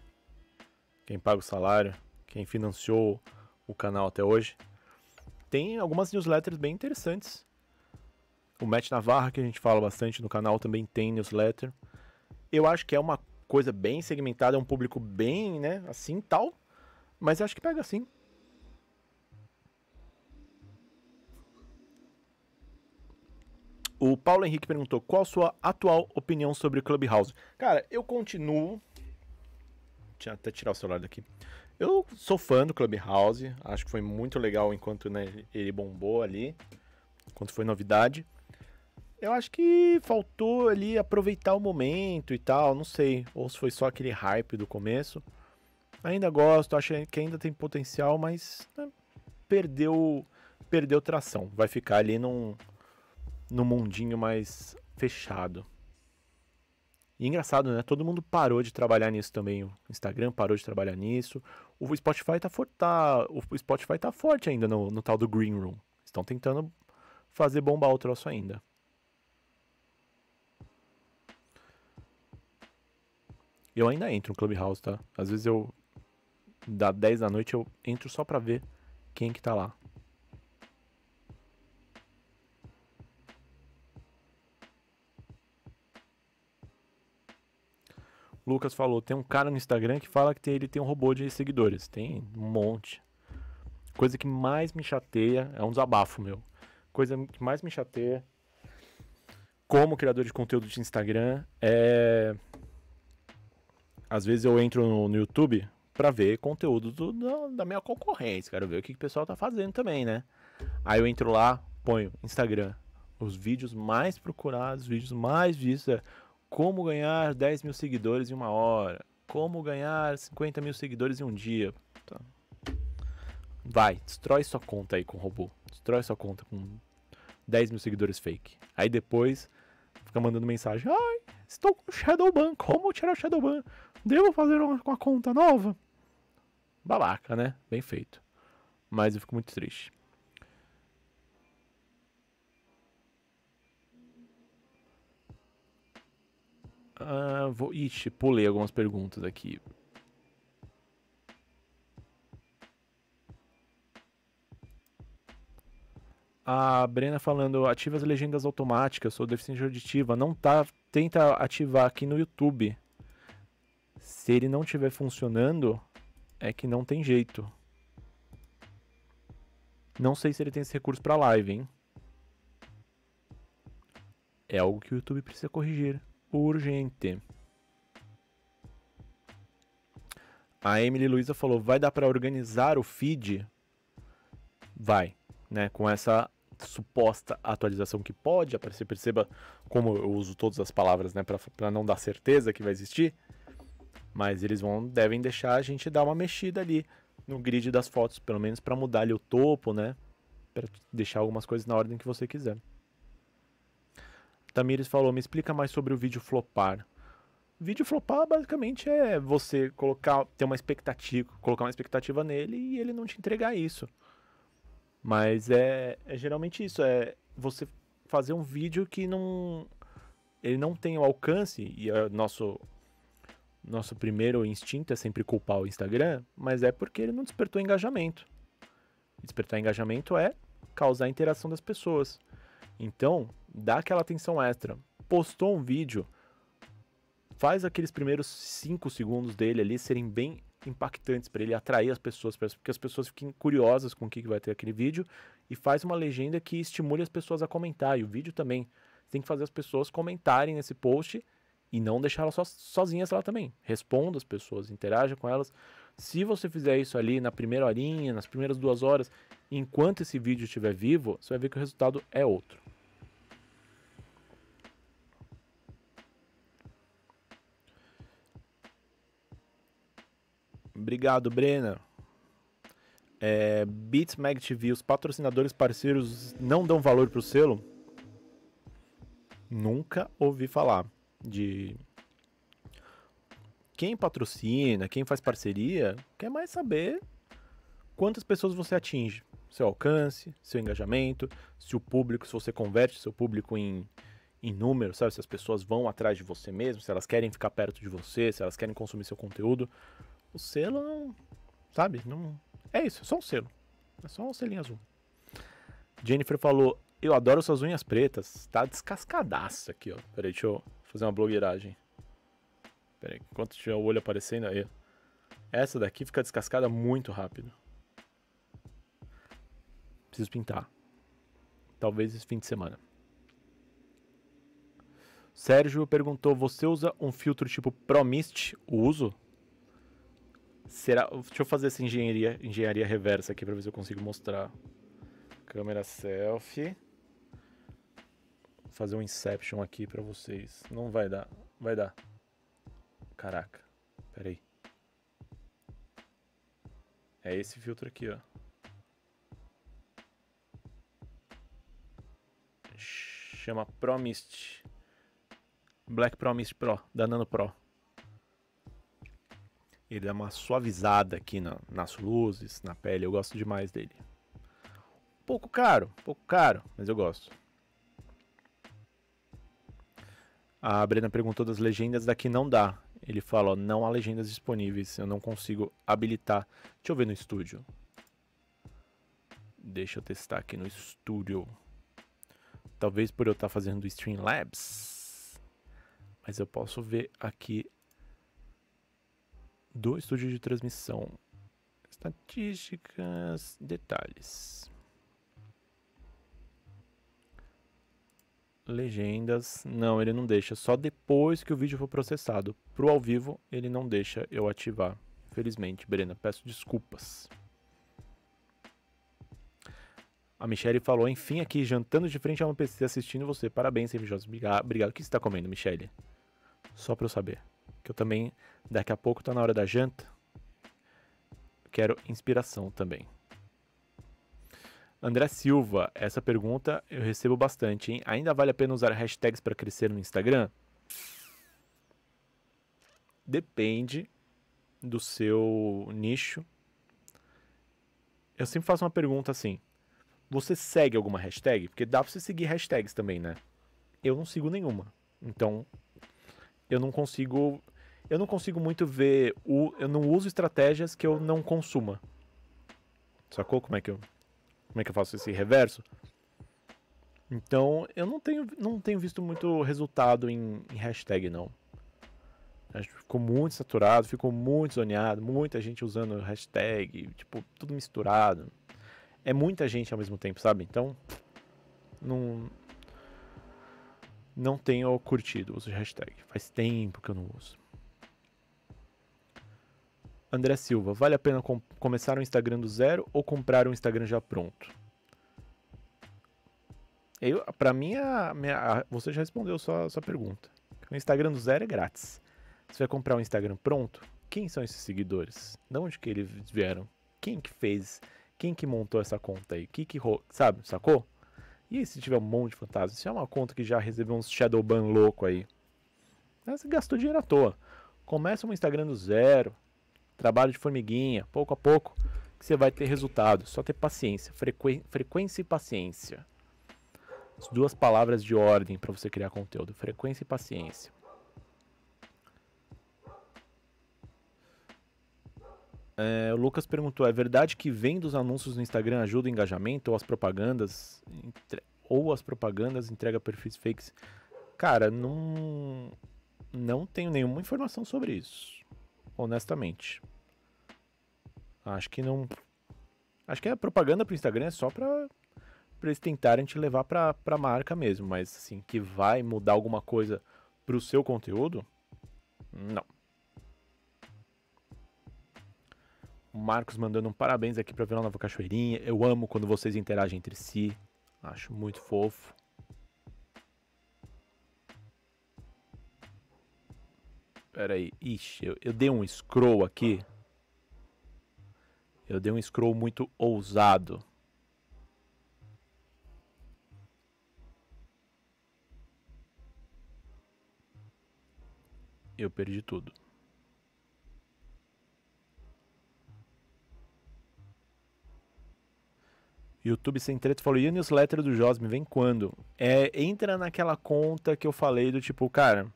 Quem paga o salário, quem financiou o canal até hoje tem algumas newsletters bem interessantes. O Matt Navarra, que a gente fala bastante no canal, também tem newsletter. Eu acho que é uma coisa bem segmentada, é um público bem, né, assim tal. Mas acho que pega assim. O Paulo Henrique perguntou: qual a sua atual opinião sobre o Clubhouse? Cara, eu continuo. Deixa eu até tirar o celular daqui. Eu sou fã do Clubhouse, acho que foi muito legal enquanto né, ele bombou ali, enquanto foi novidade. Eu acho que faltou ali aproveitar o momento e tal, não sei, ou se foi só aquele hype do começo. Ainda gosto, acho que ainda tem potencial, mas né, perdeu perdeu tração. Vai ficar ali num, num mundinho mais fechado. E engraçado, né? Todo mundo parou de trabalhar nisso também. O Instagram parou de trabalhar nisso. O Spotify tá, for, tá, o Spotify tá forte ainda no, no tal do Green Room. Estão tentando fazer bombar o troço ainda. Eu ainda entro no Clubhouse, tá? Às vezes eu. Da 10 da noite eu entro só pra ver quem que tá lá. Lucas falou, tem um cara no Instagram que fala que tem, ele tem um robô de seguidores. Tem um monte. Coisa que mais me chateia, é um desabafo meu. Coisa que mais me chateia como criador de conteúdo de Instagram é às vezes eu entro no, no YouTube para ver conteúdo do, do, da minha concorrência, quero ver o que, que o pessoal tá fazendo também, né? Aí eu entro lá, ponho Instagram, os vídeos mais procurados, os vídeos mais vistos, é como ganhar 10 mil seguidores em uma hora? Como ganhar 50 mil seguidores em um dia? Tá. Vai, destrói sua conta aí com robô. Destrói sua conta com 10 mil seguidores fake. Aí depois fica mandando mensagem: Ai, estou com Shadowban. Como tirar o Shadowban? Devo fazer uma, uma conta nova? Babaca, né? Bem feito. Mas eu fico muito triste. Uh, vou... Ixi, pulei algumas perguntas aqui. A Brena falando, ativa as legendas automáticas, sou deficiente auditiva. Não tá, tenta ativar aqui no YouTube. Se ele não estiver funcionando, é que não tem jeito. Não sei se ele tem esse recurso para live, hein? É algo que o YouTube precisa corrigir urgente. A Emily Luiza falou: vai dar para organizar o feed? Vai, né? Com essa suposta atualização que pode aparecer, perceba como eu uso todas as palavras, né? Para não dar certeza que vai existir. Mas eles vão, devem deixar a gente dar uma mexida ali no grid das fotos, pelo menos para mudar ali o topo, né? Para deixar algumas coisas na ordem que você quiser. Tamires falou: me explica mais sobre o vídeo flopar. Vídeo flopar basicamente é você colocar, ter uma expectativa, colocar uma expectativa nele e ele não te entregar isso. Mas é, é geralmente isso, é você fazer um vídeo que não ele não tem o alcance e é nosso nosso primeiro instinto é sempre culpar o Instagram, mas é porque ele não despertou engajamento. Despertar engajamento é causar interação das pessoas. Então, dá aquela atenção extra. Postou um vídeo, faz aqueles primeiros 5 segundos dele ali serem bem impactantes para ele atrair as pessoas, para que as pessoas fiquem curiosas com o que vai ter aquele vídeo e faz uma legenda que estimule as pessoas a comentar e o vídeo também tem que fazer as pessoas comentarem nesse post e não deixar elas sozinhas lá também. Responda as pessoas, interaja com elas. Se você fizer isso ali na primeira horinha, nas primeiras duas horas, enquanto esse vídeo estiver vivo, você vai ver que o resultado é outro. Obrigado, Brena. É, Beats Mag TV, os patrocinadores parceiros não dão valor pro selo? Nunca ouvi falar de quem patrocina, quem faz parceria, quer mais saber quantas pessoas você atinge, seu alcance, seu engajamento, se o público, se você converte seu público em, em número, sabe? Se as pessoas vão atrás de você mesmo, se elas querem ficar perto de você, se elas querem consumir seu conteúdo. O selo não. Sabe? Não. É isso, é só um selo. É só um selinho azul. Jennifer falou: Eu adoro suas unhas pretas. Tá descascadaça aqui, ó. Peraí, deixa eu fazer uma blogueiragem. Peraí, enquanto tiver o olho aparecendo aí. Essa daqui fica descascada muito rápido. Preciso pintar. Talvez esse fim de semana. Sérgio perguntou: Você usa um filtro tipo Promist? Uso. Será. Deixa eu fazer essa engenharia, engenharia reversa aqui para ver se eu consigo mostrar. Câmera selfie. Vou fazer um Inception aqui para vocês. Não vai dar. Vai dar. Caraca. Pera aí. É esse filtro aqui, ó. Chama Promist. Black Promist Pro, da Nano Pro. Ele dá uma suavizada aqui na, nas luzes, na pele. Eu gosto demais dele. Pouco caro, pouco caro, mas eu gosto. A Brena perguntou das legendas, daqui não dá. Ele fala, não há legendas disponíveis, eu não consigo habilitar. Deixa eu ver no estúdio. Deixa eu testar aqui no estúdio. Talvez por eu estar tá fazendo Streamlabs. Mas eu posso ver aqui do estúdio de transmissão. Estatísticas, detalhes. Legendas, não, ele não deixa. Só depois que o vídeo for processado. Pro ao vivo, ele não deixa eu ativar. Infelizmente, Brena, peço desculpas. A Michelle falou, enfim, aqui, jantando de frente a uma PC assistindo você. Parabéns, Semijosos. Obrigado. O que você está comendo, Michelle? Só para eu saber que eu também daqui a pouco tá na hora da janta. Quero inspiração também. André Silva, essa pergunta eu recebo bastante, hein? Ainda vale a pena usar hashtags para crescer no Instagram? Depende do seu nicho. Eu sempre faço uma pergunta assim: você segue alguma hashtag? Porque dá para você seguir hashtags também, né? Eu não sigo nenhuma. Então, eu não consigo eu não consigo muito ver. O, eu não uso estratégias que eu não consuma. Sacou como é que eu, como é que eu faço esse reverso? Então, eu não tenho, não tenho visto muito resultado em, em hashtag, não. ficou muito saturado, ficou muito zoneado, muita gente usando hashtag, tipo, tudo misturado. É muita gente ao mesmo tempo, sabe? Então, não, não tenho curtido o uso de hashtag. Faz tempo que eu não uso. André Silva, vale a pena com começar um Instagram do zero ou comprar um Instagram já pronto? Eu, pra mim, a, minha, a, você já respondeu sua, sua pergunta. O Instagram do zero é grátis. Você vai comprar um Instagram pronto? Quem são esses seguidores? De onde que eles vieram? Quem que fez? Quem que montou essa conta aí? Que que sabe, sacou? E aí, se tiver um monte de fantasma? Se é uma conta que já recebeu uns Shadowban louco aí. Você gastou dinheiro à toa. Começa um Instagram do zero trabalho de formiguinha, pouco a pouco, que você vai ter resultado. Só ter paciência, frequência e paciência. As duas palavras de ordem para você criar conteúdo: frequência e paciência. É, o Lucas perguntou: é verdade que vendo os anúncios no Instagram ajuda o engajamento ou as propagandas entre... ou as propagandas entrega perfis fakes? Cara, não não tenho nenhuma informação sobre isso, honestamente. Acho que não. Acho que a é propaganda pro Instagram é só pra, pra eles tentarem te levar pra, pra marca mesmo, mas assim, que vai mudar alguma coisa pro seu conteúdo? Não. O Marcos mandando um parabéns aqui pra Vila Nova Cachoeirinha. Eu amo quando vocês interagem entre si. Acho muito fofo. Pera aí. Ixi, eu, eu dei um scroll aqui eu dei um scroll muito ousado. Eu perdi tudo. YouTube Sem Treta falou, e a newsletter do Josme vem quando? É, entra naquela conta que eu falei do tipo, cara,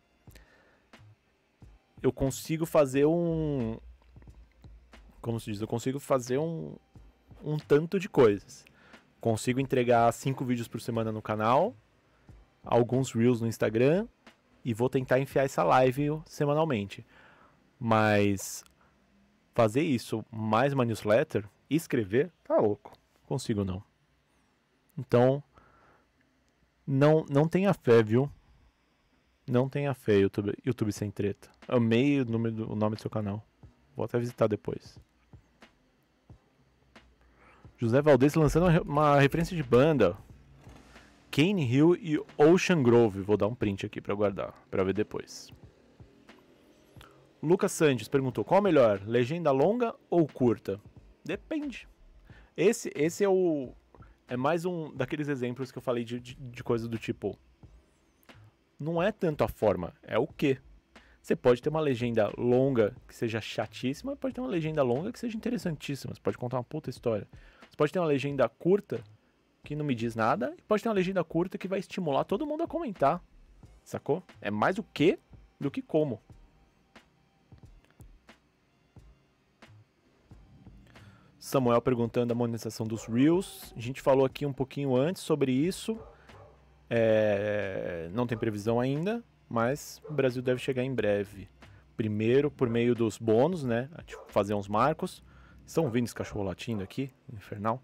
eu consigo fazer um, como se diz, eu consigo fazer um, um tanto de coisas. Consigo entregar cinco vídeos por semana no canal, alguns reels no Instagram e vou tentar enfiar essa live semanalmente. Mas fazer isso mais uma newsletter, escrever, tá louco. Consigo não. Então, não não tenha fé, viu? Não tenha fé, YouTube, YouTube sem treta. Amei o nome, do, o nome do seu canal. Vou até visitar depois. José Valdez lançando uma referência de banda. Cane Hill e Ocean Grove. Vou dar um print aqui para guardar, para ver depois. Lucas Santos perguntou: qual é melhor, legenda longa ou curta? Depende. Esse, esse é o. É mais um daqueles exemplos que eu falei de, de, de coisa do tipo. Não é tanto a forma, é o que. Você pode ter uma legenda longa que seja chatíssima, pode ter uma legenda longa que seja interessantíssima. Você pode contar uma puta história. Você pode ter uma legenda curta que não me diz nada, e pode ter uma legenda curta que vai estimular todo mundo a comentar. Sacou? É mais o que do que como. Samuel perguntando a monetização dos Reels. A gente falou aqui um pouquinho antes sobre isso. É... não tem previsão ainda, mas o Brasil deve chegar em breve. Primeiro por meio dos bônus, né? Tipo, fazer uns marcos. Estão ouvindo esse cachorro latindo aqui, infernal.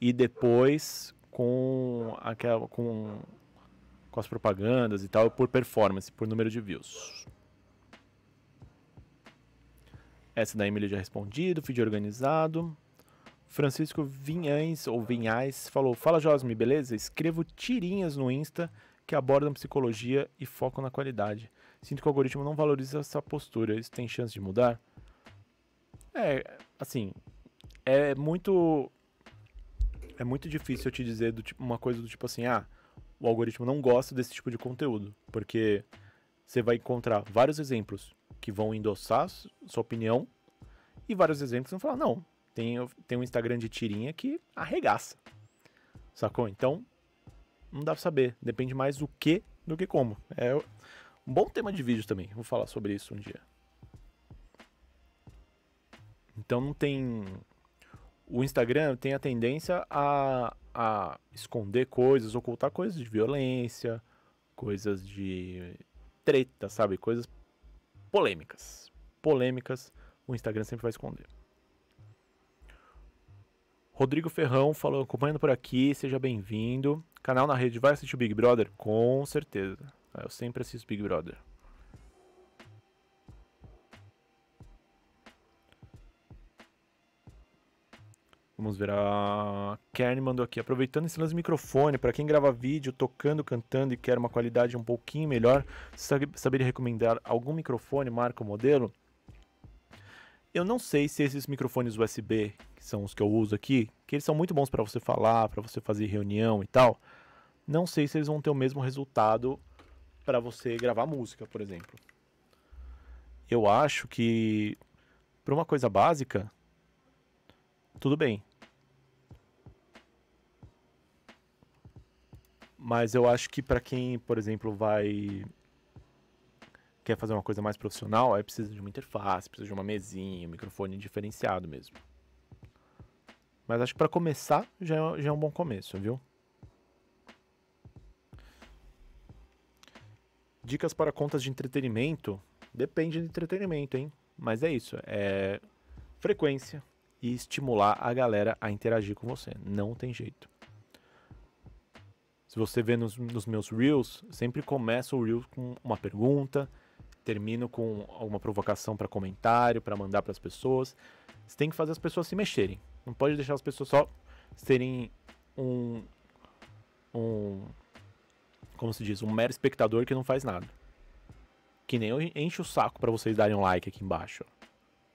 E depois com aquela com com as propagandas e tal, por performance, por número de views. Essa da Emília já é respondido, feed organizado. Francisco Vinhães, ou Vinhais, falou: Fala Josme, beleza? Escrevo tirinhas no Insta que abordam psicologia e focam na qualidade. Sinto que o algoritmo não valoriza essa postura. Isso tem chance de mudar? É, assim, é muito é muito difícil eu te dizer do tipo, uma coisa do tipo assim, ah, o algoritmo não gosta desse tipo de conteúdo, porque você vai encontrar vários exemplos que vão endossar sua opinião e vários exemplos que vão falar, não, tem, tem um Instagram de tirinha que arregaça. Sacou? Então, não dá pra saber. Depende mais do que do que como. É um bom tema de vídeo também. Vou falar sobre isso um dia. Então não tem. O Instagram tem a tendência a, a esconder coisas, ocultar coisas de violência, coisas de treta, sabe? Coisas polêmicas. Polêmicas o Instagram sempre vai esconder. Rodrigo Ferrão falou, acompanhando por aqui, seja bem-vindo. Canal na rede, vai assistir o Big Brother? Com certeza. Ah, eu sempre assisto Big Brother. Vamos ver, a Kern mandou aqui. Aproveitando esse lance de microfone, para quem grava vídeo, tocando, cantando e quer uma qualidade um pouquinho melhor, saberia recomendar algum microfone, marca ou modelo? Eu não sei se esses microfones USB, que são os que eu uso aqui, que eles são muito bons para você falar, para você fazer reunião e tal, não sei se eles vão ter o mesmo resultado para você gravar música, por exemplo. Eu acho que para uma coisa básica, tudo bem. Mas eu acho que para quem, por exemplo, vai quer fazer uma coisa mais profissional, aí precisa de uma interface, precisa de uma mesinha, um microfone diferenciado mesmo. Mas acho que para começar já é, já é um bom começo, viu? Dicas para contas de entretenimento. Depende de entretenimento, hein? Mas é isso. É frequência e estimular a galera a interagir com você. Não tem jeito. Se você vê nos, nos meus Reels, sempre começa o Reels com uma pergunta, termino com alguma provocação para comentário, para mandar para as pessoas. Você tem que fazer as pessoas se mexerem. Não pode deixar as pessoas só serem um um como se diz, um mero espectador que não faz nada. Que nem eu enche o saco para vocês darem um like aqui embaixo.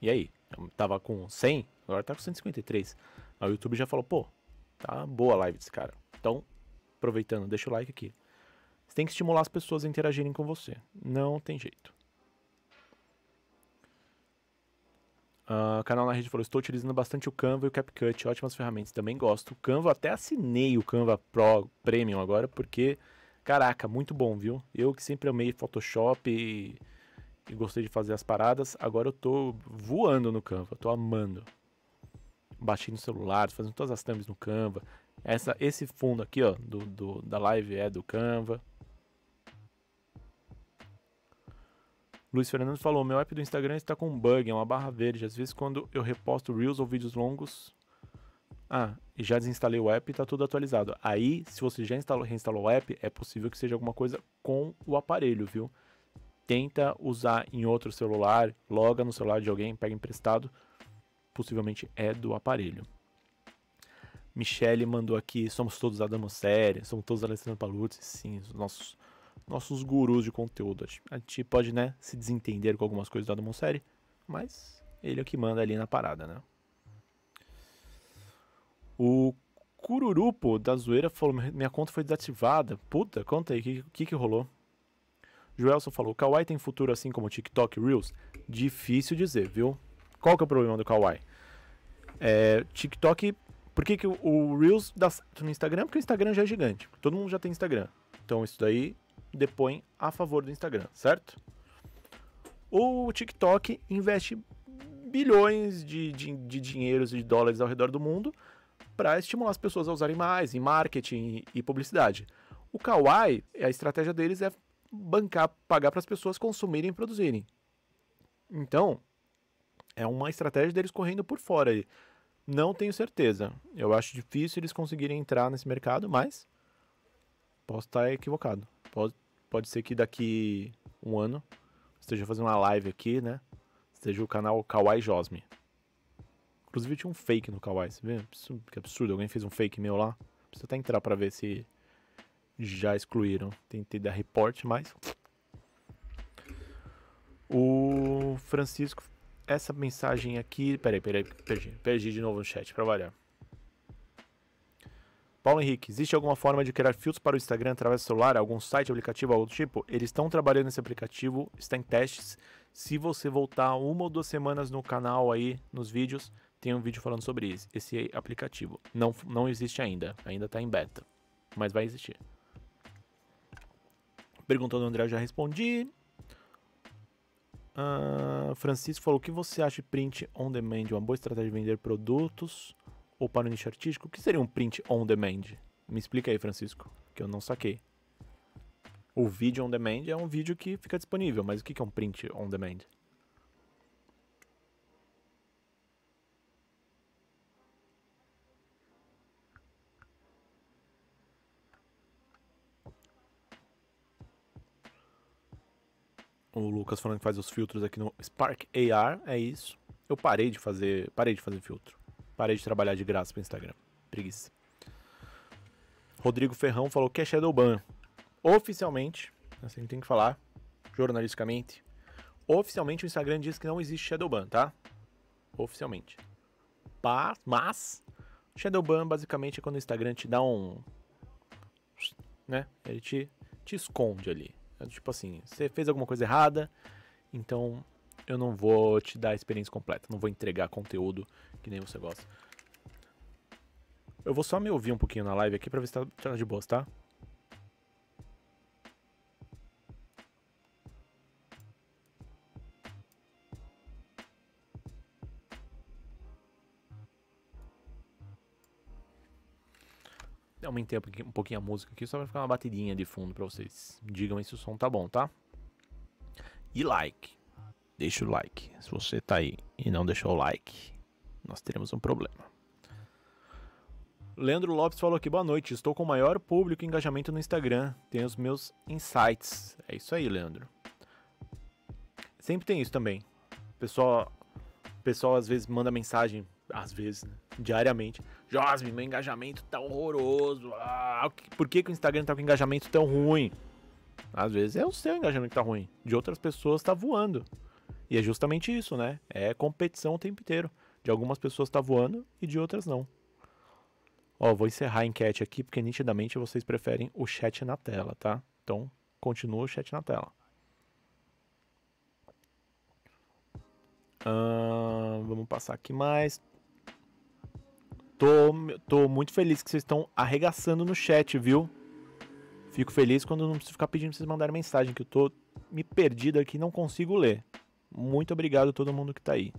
E aí? Eu tava com 100, agora tá com 153. Aí o YouTube já falou, pô, tá boa a live desse cara. Então, aproveitando, deixa o like aqui. Você tem que estimular as pessoas a interagirem com você. Não tem jeito. Uh, canal na rede falou: estou utilizando bastante o Canva e o CapCut, ótimas ferramentas, também gosto. O Canva, até assinei o Canva Pro Premium agora, porque, caraca, muito bom, viu? Eu que sempre amei Photoshop e, e gostei de fazer as paradas, agora eu tô voando no Canva, tô amando. Baixei no celular, fazendo todas as thumbs no Canva. Essa, esse fundo aqui, ó, do, do da live é do Canva. Luiz Fernando falou: meu app do Instagram está com um bug, é uma barra verde. Às vezes, quando eu reposto Reels ou vídeos longos. Ah, e já desinstalei o app e está tudo atualizado. Aí, se você já instalou, reinstalou o app, é possível que seja alguma coisa com o aparelho, viu? Tenta usar em outro celular, loga no celular de alguém, pega emprestado. Possivelmente é do aparelho. Michele mandou aqui, somos todos Adamo Série, somos todos Alessandro Paluzzi, sim, os nossos nossos gurus de conteúdo. A gente pode, né, se desentender com algumas coisas da Monsérie, mas ele é o que manda ali na parada, né? O Cururupo da zoeira falou: minha conta foi desativada. Puta, conta aí, o que, que, que rolou? Joelson falou: o Kawaii tem futuro assim como TikTok Reels? Difícil dizer, viu? Qual que é o problema do Kawaii? É, TikTok. Por que, que o Reels dá certo no Instagram? Porque o Instagram já é gigante. Todo mundo já tem Instagram. Então isso daí depõem a favor do Instagram, certo? O TikTok investe bilhões de, de, de dinheiros e de dólares ao redor do mundo para estimular as pessoas a usarem mais em marketing e, e publicidade. O Kawaii, a estratégia deles é bancar, pagar para as pessoas consumirem e produzirem. Então, é uma estratégia deles correndo por fora aí. Não tenho certeza. Eu acho difícil eles conseguirem entrar nesse mercado, mas posso estar equivocado. Posso, Pode ser que daqui um ano esteja fazendo uma live aqui, né? Esteja o canal Kawai Josme. Inclusive tinha um fake no Kawai, você vê? Que absurdo, alguém fez um fake meu lá. Preciso até entrar pra ver se já excluíram. Tentei dar report, mas. O Francisco, essa mensagem aqui. Peraí, peraí, perdi. Perdi de novo no chat, pra variar. Paulo Henrique, existe alguma forma de criar filtros para o Instagram através do celular, algum site, aplicativo, algo do tipo? Eles estão trabalhando nesse aplicativo, está em testes. Se você voltar uma ou duas semanas no canal aí, nos vídeos, tem um vídeo falando sobre esse, esse aplicativo. Não, não existe ainda, ainda está em beta, mas vai existir. Perguntou do André, eu já respondi. Uh, Francisco falou: o que você acha de print on demand? Uma boa estratégia de vender produtos ou para o nicho artístico, o que seria um print on demand? Me explica aí, Francisco, que eu não saquei. O vídeo on demand é um vídeo que fica disponível, mas o que é um print on demand? O Lucas falando que faz os filtros aqui no Spark AR, é isso. Eu parei de fazer, parei de fazer filtro. Parei de trabalhar de graça pro Instagram. Preguiça. Rodrigo Ferrão falou que é Shadowban. Oficialmente, assim tem que falar, jornalisticamente, oficialmente o Instagram diz que não existe Shadowban, tá? Oficialmente. Mas, mas Shadowban basicamente é quando o Instagram te dá um. Né? Ele te, te esconde ali. É tipo assim, você fez alguma coisa errada, então eu não vou te dar a experiência completa, não vou entregar conteúdo que nem você gosta. Eu vou só me ouvir um pouquinho na live aqui pra ver se tá, tá de boas, tá? Aumentei um pouquinho a música aqui só pra ficar uma batidinha de fundo pra vocês. Digam aí se o som tá bom, tá? E like deixa o like. Se você tá aí e não deixou o like, nós teremos um problema. Leandro Lopes falou aqui, boa noite. Estou com o maior público e engajamento no Instagram. Tenho os meus insights. É isso aí, Leandro. Sempre tem isso também. O pessoal, pessoal às vezes manda mensagem, às vezes, né? diariamente. Josme, meu engajamento tá horroroso. Ah, por que, que o Instagram tá com engajamento tão ruim? Às vezes é o seu engajamento que tá ruim. De outras pessoas tá voando. E é justamente isso, né? É competição o tempo inteiro. De algumas pessoas tá voando e de outras não. Ó, vou encerrar a enquete aqui porque nitidamente vocês preferem o chat na tela, tá? Então, continua o chat na tela. vamos passar aqui mais. Tô, tô muito feliz que vocês estão arregaçando no chat, viu? Fico feliz quando não preciso ficar pedindo pra vocês mandarem mensagem, que eu tô me perdido aqui e não consigo ler. Muito obrigado a todo mundo que tá aí.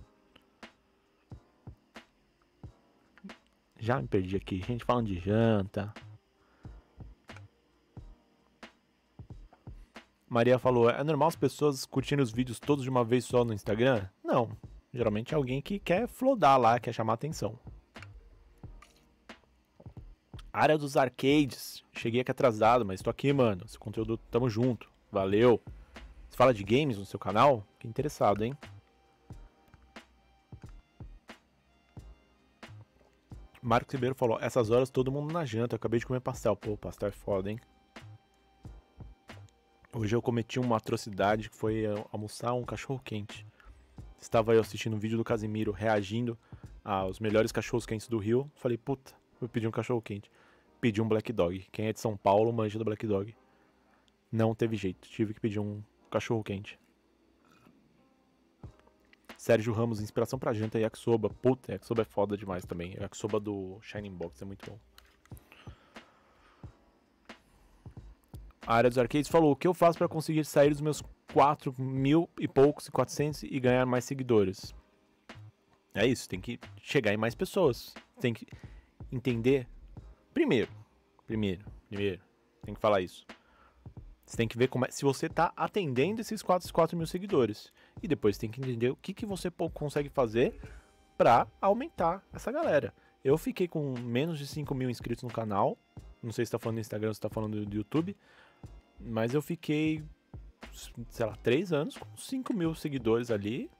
Já me perdi aqui. Gente falando de janta. Maria falou: é normal as pessoas curtirem os vídeos todos de uma vez só no Instagram? Não. Geralmente é alguém que quer flodar lá, quer chamar atenção. Área dos arcades. Cheguei aqui atrasado, mas tô aqui, mano. Esse conteúdo, tamo junto. Valeu fala de games no seu canal? que interessado, hein? Marcos Ribeiro falou: essas horas todo mundo na janta, eu acabei de comer pastel. Pô, pastel é foda, hein? Hoje eu cometi uma atrocidade que foi eh, almoçar um cachorro quente. Estava eu assistindo um vídeo do Casimiro reagindo aos melhores cachorros quentes do Rio. Falei, puta, vou pedir um cachorro quente. Pedi um Black Dog. Quem é de São Paulo manja do Black Dog. Não teve jeito, tive que pedir um cachorro quente. Sérgio Ramos, inspiração pra janta, yakisoba. Puta, yakisoba é foda demais também. Yakisoba do Shining Box é muito bom. A área dos arcades falou: o que eu faço para conseguir sair dos meus 4 mil e poucos e 400 e ganhar mais seguidores? É isso, tem que chegar em mais pessoas. Tem que entender. Primeiro, primeiro, primeiro, tem que falar isso. Você tem que ver como é, se você está atendendo esses 4, 4 mil seguidores. E depois tem que entender o que, que você consegue fazer para aumentar essa galera. Eu fiquei com menos de 5 mil inscritos no canal. Não sei se está falando do Instagram ou se está falando do YouTube. Mas eu fiquei, sei lá, 3 anos com 5 mil seguidores ali.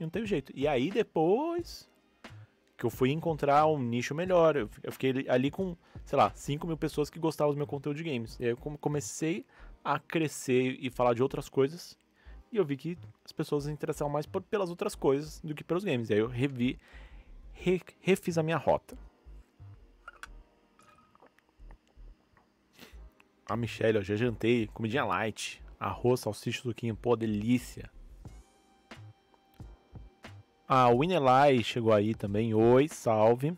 E não tem jeito. E aí depois que eu fui encontrar um nicho melhor. Eu, fiquei ali com, sei lá, 5 mil pessoas que gostavam do meu conteúdo de games. E aí eu comecei a crescer e falar de outras coisas. E eu vi que as pessoas se interessavam mais por, pelas outras coisas do que pelos games. E aí eu revi, re, refiz a minha rota. A Michelle, eu já jantei, comidinha light, arroz, salsicha, suquinho, pô, delícia. A Winelai chegou aí também. Oi, salve.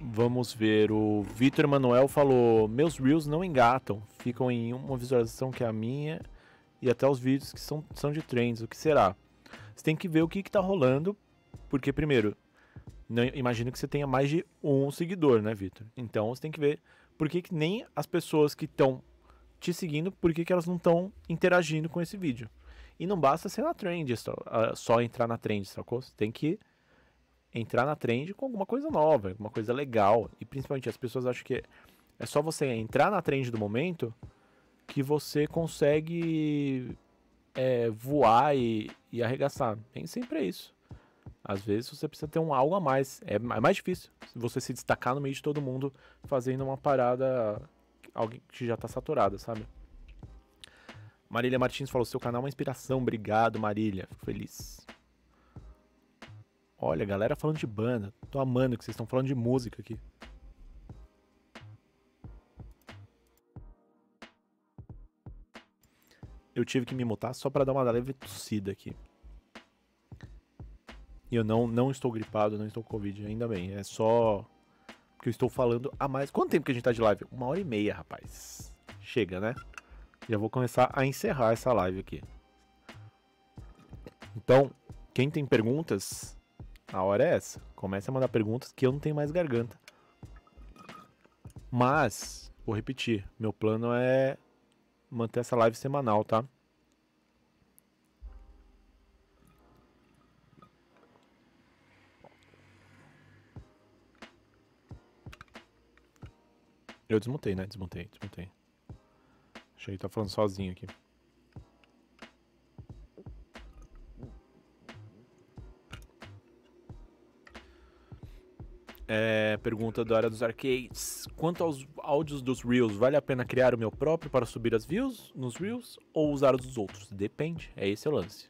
Vamos ver. O Vitor Manuel falou: Meus reels não engatam, ficam em uma visualização que é a minha e até os vídeos que são, são de trends. O que será? Você tem que ver o que está rolando, porque, primeiro, não, imagino que você tenha mais de um seguidor, né, Vitor? Então você tem que ver por que, que nem as pessoas que estão te seguindo, por que, que elas não estão interagindo com esse vídeo. E não basta ser na trend, só, ah, só entrar na trend, sacou? Você tem que entrar na trend com alguma coisa nova, alguma coisa legal. E principalmente as pessoas acham que é só você entrar na trend do momento que você consegue é, voar e, e arregaçar. Nem sempre é isso. Às vezes você precisa ter um algo a mais. É, é mais difícil você se destacar no meio de todo mundo fazendo uma parada alguém que já está saturada, sabe? Marília Martins falou: seu canal é uma inspiração. Obrigado, Marília. Fico feliz. Olha, galera falando de banda. Tô amando que vocês estão falando de música aqui. Eu tive que me mutar só para dar uma leve tossida aqui. E eu não, não estou gripado, não estou com Covid, ainda bem. É só que eu estou falando a mais. Quanto tempo que a gente tá de live? Uma hora e meia, rapaz. Chega, né? já vou começar a encerrar essa live aqui. Então, quem tem perguntas, a hora é essa. Comece a mandar perguntas que eu não tenho mais garganta. Mas, vou repetir, meu plano é manter essa live semanal, tá? Eu desmontei, né? Desmontei, desmontei. Acho que ele tá falando sozinho aqui. É, pergunta da área dos arcades. Quanto aos áudios dos Reels, vale a pena criar o meu próprio para subir as views nos Reels ou usar os dos outros? Depende, é esse o lance.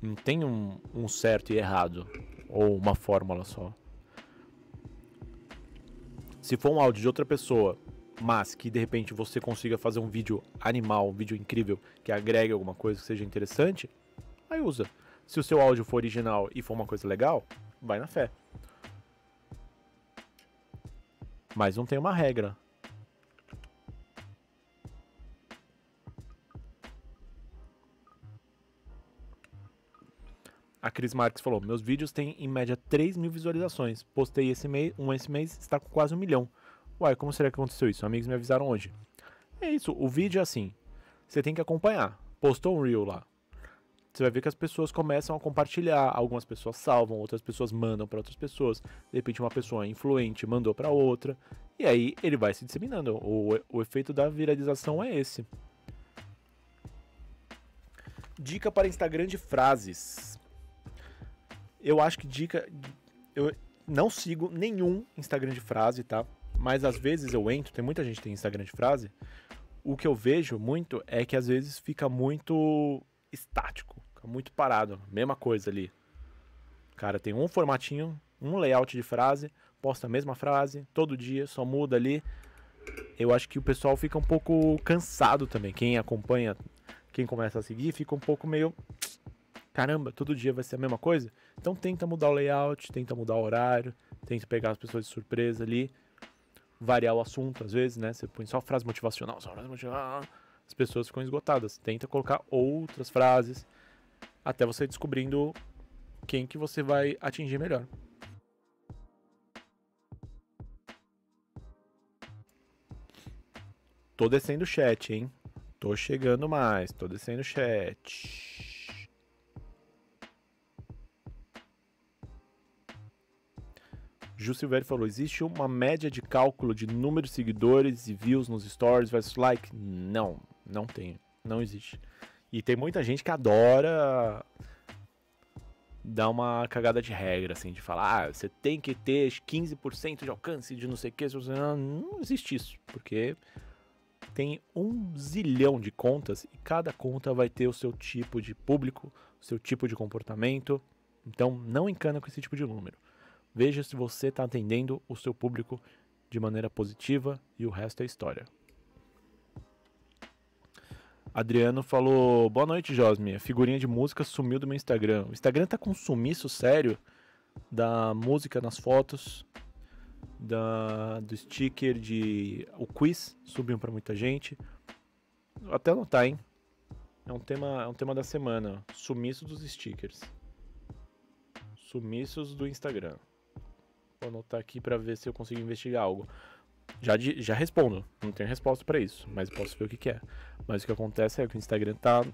Não tem um, um certo e errado, ou uma fórmula só. Se for um áudio de outra pessoa mas que de repente você consiga fazer um vídeo animal, um vídeo incrível, que agregue alguma coisa que seja interessante, aí usa. Se o seu áudio for original e for uma coisa legal, vai na fé. Mas não tem uma regra. A Cris Marques falou: Meus vídeos têm em média 3 mil visualizações. Postei esse mês, um esse mês, está com quase um milhão. Uai, como será que aconteceu isso? Amigos me avisaram hoje. É isso, o vídeo é assim. Você tem que acompanhar. Postou um reel lá. Você vai ver que as pessoas começam a compartilhar, algumas pessoas salvam, outras pessoas mandam para outras pessoas. De repente uma pessoa influente mandou para outra, e aí ele vai se disseminando. O, o efeito da viralização é esse. Dica para Instagram de frases. Eu acho que dica eu não sigo nenhum Instagram de frase, tá? mas às vezes eu entro, tem muita gente que tem Instagram de frase. O que eu vejo muito é que às vezes fica muito estático, fica muito parado, mesma coisa ali. Cara, tem um formatinho, um layout de frase, posta a mesma frase todo dia, só muda ali. Eu acho que o pessoal fica um pouco cansado também. Quem acompanha, quem começa a seguir, fica um pouco meio caramba, todo dia vai ser a mesma coisa? Então tenta mudar o layout, tenta mudar o horário, tenta pegar as pessoas de surpresa ali variar o assunto, às vezes, né? Você põe só frase motivacional, só frase motivacional. As pessoas ficam esgotadas. Tenta colocar outras frases até você descobrindo quem que você vai atingir melhor. Tô descendo o chat, hein? Tô chegando mais, tô descendo o chat. Ju Silveira falou: existe uma média de cálculo de número de seguidores e views nos stories versus like? Não, não tem. Não existe. E tem muita gente que adora dar uma cagada de regra, assim, de falar, ah, você tem que ter 15% de alcance de não sei o que. Não, não existe isso, porque tem um zilhão de contas e cada conta vai ter o seu tipo de público, o seu tipo de comportamento. Então não encana com esse tipo de número. Veja se você está atendendo o seu público de maneira positiva e o resto é história. Adriano falou: Boa noite, Josme. A figurinha de música sumiu do meu Instagram. O Instagram tá com um sumiço sério da música nas fotos, da, do sticker de. O quiz subiu para muita gente. Até não tá, hein? É um tema, é um tema da semana. Sumiço dos stickers. Sumiços do Instagram vou anotar aqui para ver se eu consigo investigar algo. Já, de, já respondo, não tenho resposta para isso, mas posso ver o que, que é. Mas o que acontece é que o Instagram tá.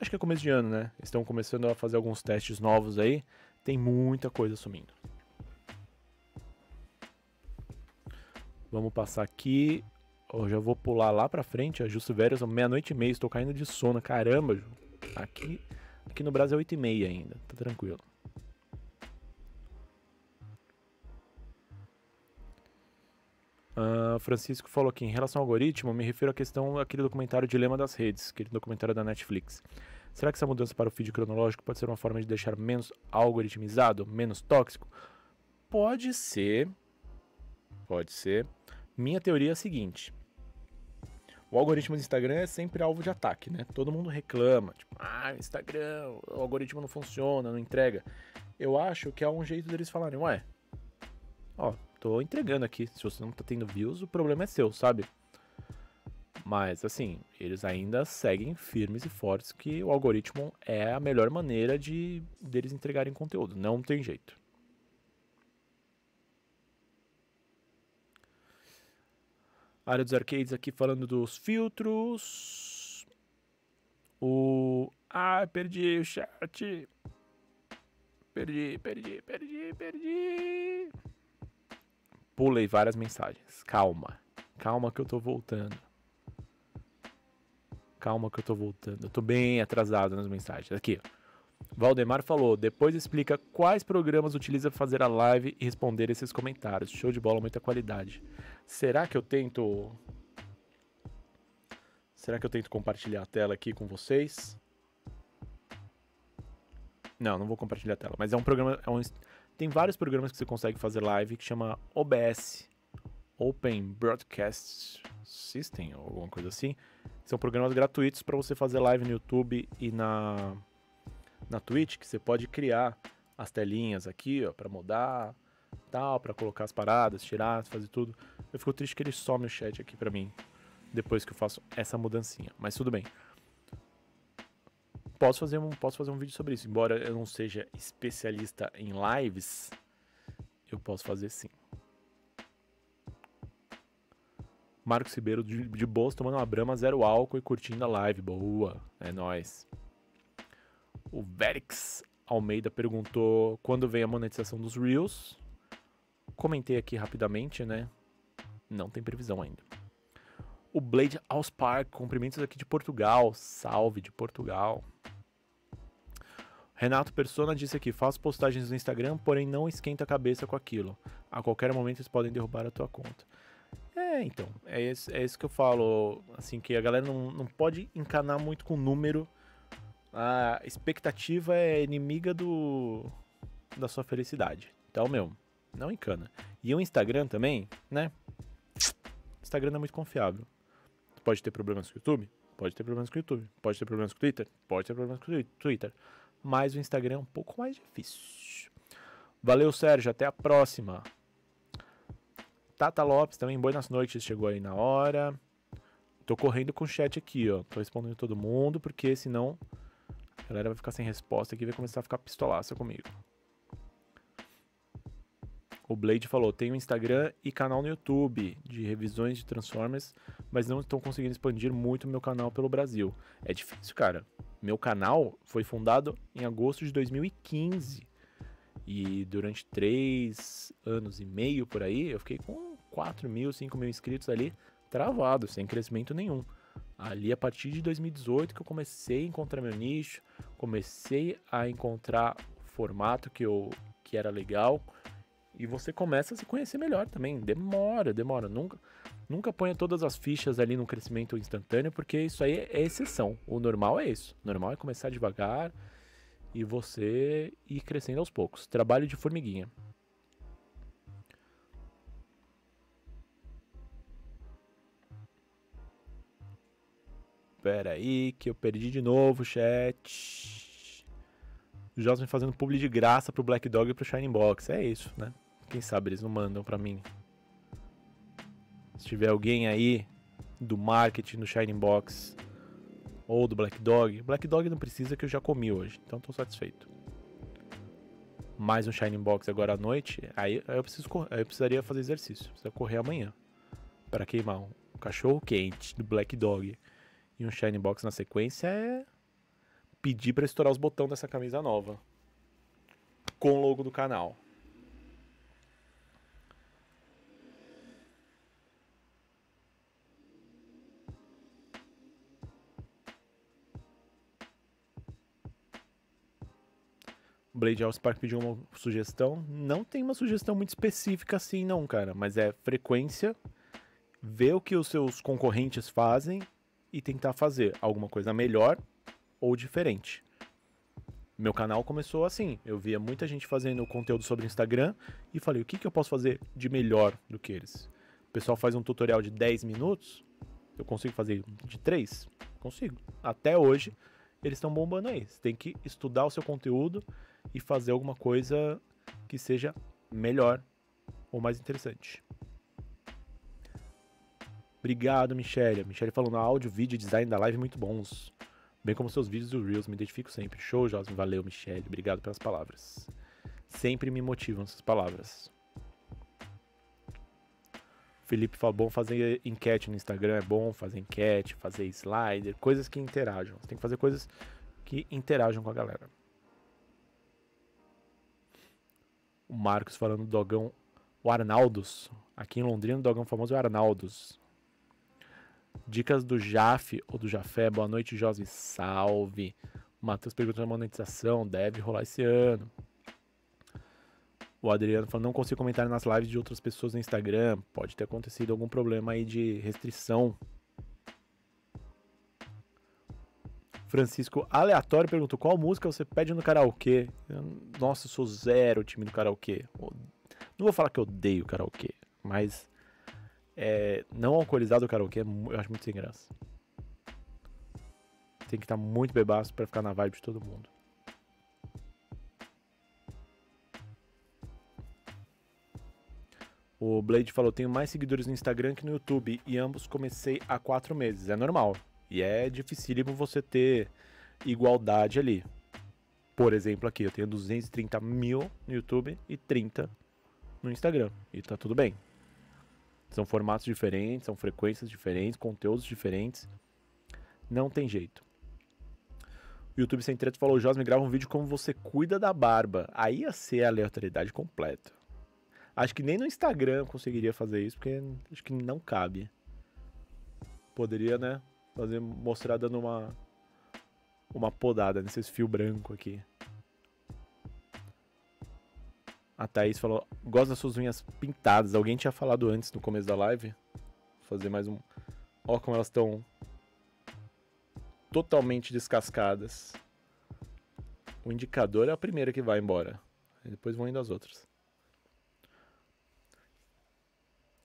Acho que é começo de ano, né? Estão começando a fazer alguns testes novos aí. Tem muita coisa sumindo. Vamos passar aqui. Eu já vou pular lá pra frente. A Justo Velhos, meia-noite e meia. Estou caindo de sono. Caramba, Ju. Aqui, aqui no Brasil é oito e meia ainda. Tá tranquilo. Uh, Francisco falou aqui, em relação ao algoritmo, me refiro à questão aquele documentário Dilema das Redes, aquele documentário da Netflix. Será que essa mudança para o feed cronológico pode ser uma forma de deixar menos algoritmizado, menos tóxico? Pode ser. Pode ser. Minha teoria é a seguinte. O algoritmo do Instagram é sempre alvo de ataque, né? Todo mundo reclama, tipo, ah, Instagram, o algoritmo não funciona, não entrega. Eu acho que é um jeito deles falarem, ué, ó, Tô entregando aqui. Se você não tá tendo views, o problema é seu, sabe? Mas assim, eles ainda seguem firmes e fortes que o algoritmo é a melhor maneira de deles entregarem conteúdo. Não tem jeito. A área dos arcades aqui falando dos filtros. O. Ah, perdi o chat. Perdi, perdi, perdi, perdi. Pulei várias mensagens. Calma. Calma que eu tô voltando. Calma que eu tô voltando. Eu tô bem atrasado nas mensagens. Aqui, ó. Valdemar falou, depois explica quais programas utiliza para fazer a live e responder esses comentários. Show de bola, muita qualidade. Será que eu tento. Será que eu tento compartilhar a tela aqui com vocês? Não, não vou compartilhar a tela, mas é um programa. É um, tem vários programas que você consegue fazer live que chama OBS, Open Broadcast System ou alguma coisa assim. São programas gratuitos para você fazer live no YouTube e na na Twitch que você pode criar as telinhas aqui, ó, para mudar, tal, para colocar as paradas, tirar, fazer tudo. Eu fico triste que ele some o chat aqui para mim depois que eu faço essa mudancinha, mas tudo bem posso fazer um, posso fazer um vídeo sobre isso. Embora eu não seja especialista em lives, eu posso fazer sim. Marcos Ribeiro de, de Boas tomando uma brama zero álcool e curtindo a live. Boa, é nós. O Verix Almeida perguntou quando vem a monetização dos Reels. Comentei aqui rapidamente, né? Não tem previsão ainda. O Blade House Park, cumprimentos aqui de Portugal. Salve de Portugal. Renato Persona disse aqui: faz postagens no Instagram, porém não esquenta a cabeça com aquilo. A qualquer momento eles podem derrubar a tua conta. É, então, é isso, é que eu falo. Assim, que a galera não, não pode encanar muito com o número. A expectativa é inimiga do da sua felicidade. Então, meu, não encana. E o Instagram também, né? Instagram é muito confiável. Pode ter problemas com o YouTube? Pode ter problemas com o YouTube. Pode ter problemas com o Twitter? Pode ter problemas com o Twitter mas o Instagram é um pouco mais difícil. Valeu, Sérgio, até a próxima. Tata Lopes também, boas noites, chegou aí na hora. Tô correndo com o chat aqui, ó. Tô respondendo todo mundo, porque senão a galera vai ficar sem resposta aqui e vai começar a ficar pistolaça comigo. O Blade falou: tenho Instagram e canal no YouTube de revisões de Transformers, mas não estou conseguindo expandir muito meu canal pelo Brasil. É difícil, cara. Meu canal foi fundado em agosto de 2015. E durante três anos e meio por aí, eu fiquei com 4 mil, 5 mil inscritos ali, travado, sem crescimento nenhum. Ali a partir de 2018 que eu comecei a encontrar meu nicho, comecei a encontrar o formato que eu que era legal, e você começa a se conhecer melhor também. Demora, demora. Nunca, nunca ponha todas as fichas ali no crescimento instantâneo, porque isso aí é exceção. O normal é isso. O normal é começar devagar e você ir crescendo aos poucos. Trabalho de formiguinha. Pera aí, que eu perdi de novo, chat. O Jasmine fazendo publi de graça pro Black Dog e pro Shining Box. É isso, né? Quem sabe eles não mandam para mim. Se tiver alguém aí do marketing do Shining Box ou do Black Dog, Black Dog não precisa que eu já comi hoje, então tô satisfeito. Mais um Shining Box agora à noite, aí, aí eu, preciso, aí eu precisaria fazer exercício, precisa correr amanhã para queimar um cachorro quente do Black Dog e um Shining Box na sequência é pedir para estourar os botões dessa camisa nova com o logo do canal. Blade House Park pediu uma sugestão. Não tem uma sugestão muito específica assim, não, cara. Mas é frequência, ver o que os seus concorrentes fazem e tentar fazer alguma coisa melhor ou diferente. Meu canal começou assim. Eu via muita gente fazendo conteúdo sobre Instagram e falei: o que, que eu posso fazer de melhor do que eles? O pessoal faz um tutorial de 10 minutos. Eu consigo fazer de 3? Consigo. Até hoje, eles estão bombando aí. Você tem que estudar o seu conteúdo e fazer alguma coisa que seja melhor ou mais interessante. Obrigado, Michelle. Michelle falando áudio, vídeo e design da live é muito bons. Bem como seus vídeos do Reels, me identifico sempre. Show, Josme. Valeu, Michelle. Obrigado pelas palavras. Sempre me motivam essas palavras. Felipe falou, bom fazer enquete no Instagram, é bom fazer enquete, fazer slider, coisas que interajam. Você tem que fazer coisas que interajam com a galera. o Marcos falando do dogão, o Arnaldos. Aqui em Londrina, o dogão famoso é o Arnaldos. Dicas do Jaf ou do Jafé. Boa noite, Josi. Salve. Matheus perguntando sobre monetização. Deve rolar esse ano. O Adriano falando, não consigo comentar nas lives de outras pessoas no Instagram. Pode ter acontecido algum problema aí de restrição. Francisco Aleatório perguntou qual música você pede no karaokê. Eu, nossa, eu sou zero time do karaokê. Não vou falar que eu odeio karaokê, mas é, não alcoolizado o karaokê é eu acho muito sem graça. Tem que estar tá muito bebaço para ficar na vibe de todo mundo. O Blade falou: tenho mais seguidores no Instagram que no YouTube e ambos comecei há quatro meses. É normal, e é dificílimo você ter igualdade ali. Por exemplo, aqui eu tenho 230 mil no YouTube e 30 no Instagram. E tá tudo bem. São formatos diferentes, são frequências diferentes, conteúdos diferentes. Não tem jeito. O YouTube Sem Treto falou: Jos, me grava um vídeo como você cuida da barba. Aí ia ser a aleatoriedade completa. Acho que nem no Instagram conseguiria fazer isso, porque acho que não cabe. Poderia, né? fazer mostrar dando uma uma podada nesses fio branco aqui. A Thaís falou: "Gosta das suas unhas pintadas". Alguém tinha falado antes no começo da live. Vou fazer mais um. Ó como elas estão totalmente descascadas. O indicador é a primeira que vai embora. E depois vão indo as outras.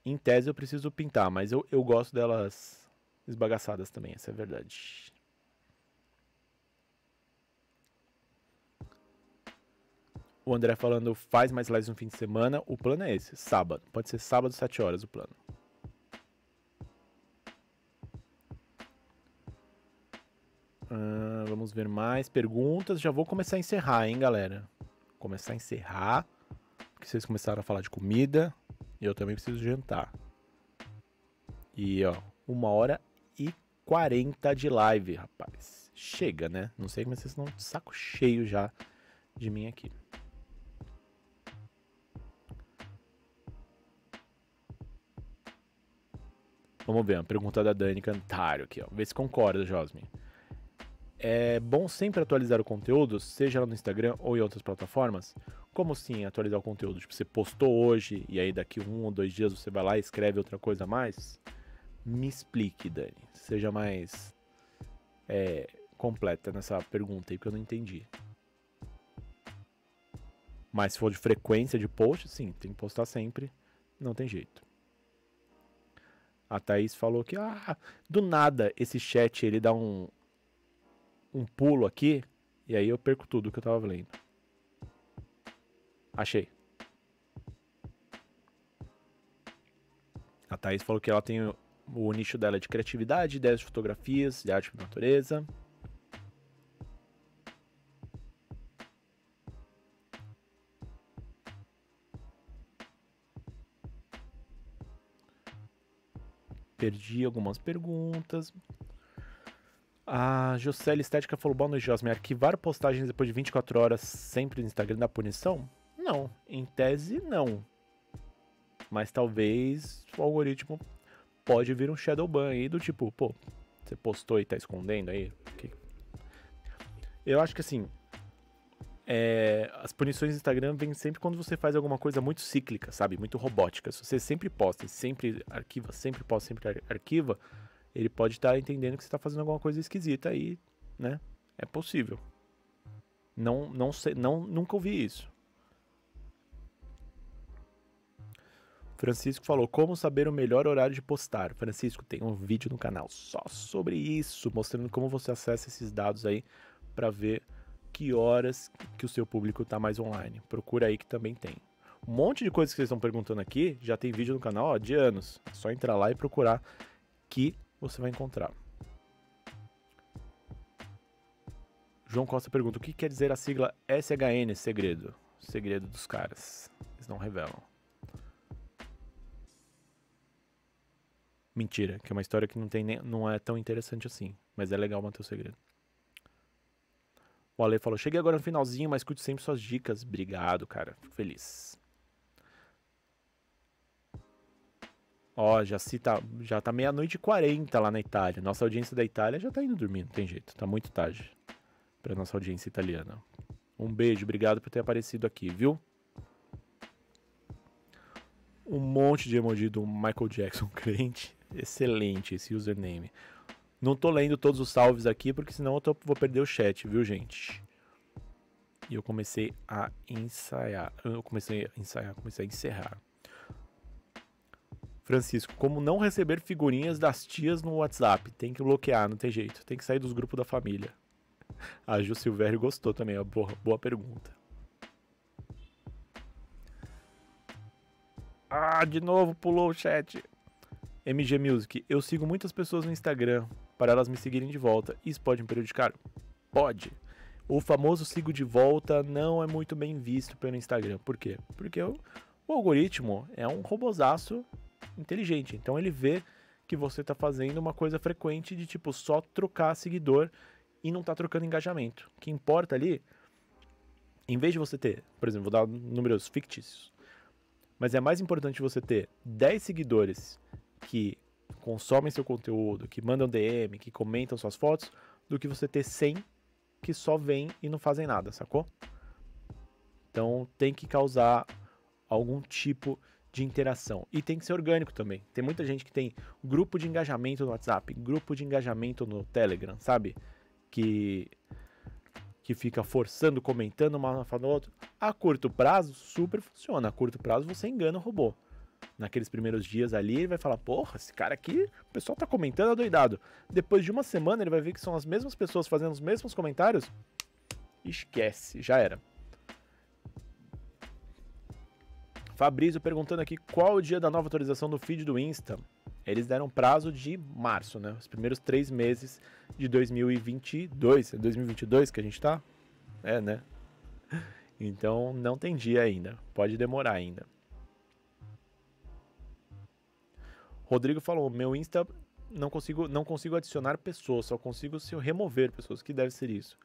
Em tese eu preciso pintar, mas eu, eu gosto delas esbagaçadas também, essa é a verdade. O André falando, faz mais lives no fim de semana. O plano é esse, sábado. Pode ser sábado, 7 horas o plano. Uh, vamos ver mais perguntas. Já vou começar a encerrar, hein, galera? começar a encerrar. Porque vocês começaram a falar de comida. E eu também preciso jantar. E, ó, uma hora e 40 de live, rapaz. Chega, né? Não sei, mas vocês estão de saco cheio já de mim aqui. Vamos ver, uma pergunta da Dani Cantário aqui, ó. Vê se concorda, Josmin. É bom sempre atualizar o conteúdo, seja no Instagram ou em outras plataformas? Como sim atualizar o conteúdo? Tipo, você postou hoje e aí daqui um ou dois dias você vai lá e escreve outra coisa a mais? Me explique, Dani. Seja mais é, completa nessa pergunta aí, porque eu não entendi. Mas se for de frequência de post, sim, tem que postar sempre. Não tem jeito. A Thaís falou que, ah, do nada esse chat ele dá um, um pulo aqui, e aí eu perco tudo que eu tava lendo. Achei. A Thaís falou que ela tem o nicho dela é de criatividade, ideias de fotografias, de arte e natureza. Perdi algumas perguntas. A Jocely Estética falou: Bom, noite, Josme. Arquivar postagens depois de 24 horas sempre no Instagram da punição? Não, em tese não. Mas talvez o algoritmo pode vir um shadow ban aí do tipo, pô, você postou e tá escondendo aí? Eu acho que assim, é, as punições do Instagram vêm sempre quando você faz alguma coisa muito cíclica, sabe? Muito robótica. Se você sempre posta, sempre arquiva, sempre posta, sempre arquiva, ele pode estar tá entendendo que você está fazendo alguma coisa esquisita aí, né? É possível. Não, não sei, não, nunca ouvi isso. Francisco falou: Como saber o melhor horário de postar? Francisco, tem um vídeo no canal só sobre isso, mostrando como você acessa esses dados aí para ver que horas que o seu público está mais online. Procura aí que também tem. Um monte de coisas que vocês estão perguntando aqui já tem vídeo no canal ó, de anos. É só entrar lá e procurar que você vai encontrar. João Costa pergunta: o que quer dizer a sigla SHN, segredo? Segredo dos caras. Eles não revelam. Mentira, que é uma história que não, tem nem, não é tão interessante assim. Mas é legal manter o segredo. O Ale falou: Cheguei agora no finalzinho, mas curto sempre suas dicas. Obrigado, cara. Fico feliz. Ó, já, se tá, já tá meia-noite e quarenta lá na Itália. Nossa audiência da Itália já tá indo dormir, não tem jeito. Tá muito tarde pra nossa audiência italiana. Um beijo, obrigado por ter aparecido aqui, viu? Um monte de emoji do Michael Jackson crente. Excelente esse username. Não tô lendo todos os salves aqui, porque senão eu tô, vou perder o chat, viu, gente? E eu comecei a ensaiar. Eu comecei a ensaiar, comecei a encerrar. Francisco, como não receber figurinhas das tias no WhatsApp? Tem que bloquear, não tem jeito. Tem que sair dos grupos da família. A Ju Silvério gostou também, ó, boa, boa pergunta. Ah, de novo pulou o chat. MG Music, eu sigo muitas pessoas no Instagram para elas me seguirem de volta. Isso pode me prejudicar? Pode. O famoso sigo de volta não é muito bem visto pelo Instagram. Por quê? Porque o, o algoritmo é um robozaço inteligente. Então ele vê que você está fazendo uma coisa frequente de tipo só trocar seguidor e não tá trocando engajamento. O que importa ali, em vez de você ter, por exemplo, vou dar números fictícios, mas é mais importante você ter 10 seguidores que consomem seu conteúdo, que mandam DM, que comentam suas fotos, do que você ter 100 que só vêm e não fazem nada, sacou? Então tem que causar algum tipo de interação. E tem que ser orgânico também. Tem muita gente que tem grupo de engajamento no WhatsApp, grupo de engajamento no Telegram, sabe? Que que fica forçando, comentando uma falando outra. A curto prazo super funciona. A curto prazo você engana o robô naqueles primeiros dias ali, ele vai falar: Porra, esse cara aqui, o pessoal tá comentando é doidado. Depois de uma semana, ele vai ver que são as mesmas pessoas fazendo os mesmos comentários. Esquece, já era. Fabrício perguntando aqui qual o dia da nova atualização do feed do Insta. Eles deram prazo de março, né? Os primeiros três meses de 2022. É 2022 que a gente tá? É, né? Então não tem dia ainda. Pode demorar ainda. Rodrigo falou: meu Insta não consigo, não consigo adicionar pessoas, só consigo se eu remover pessoas. que deve ser isso?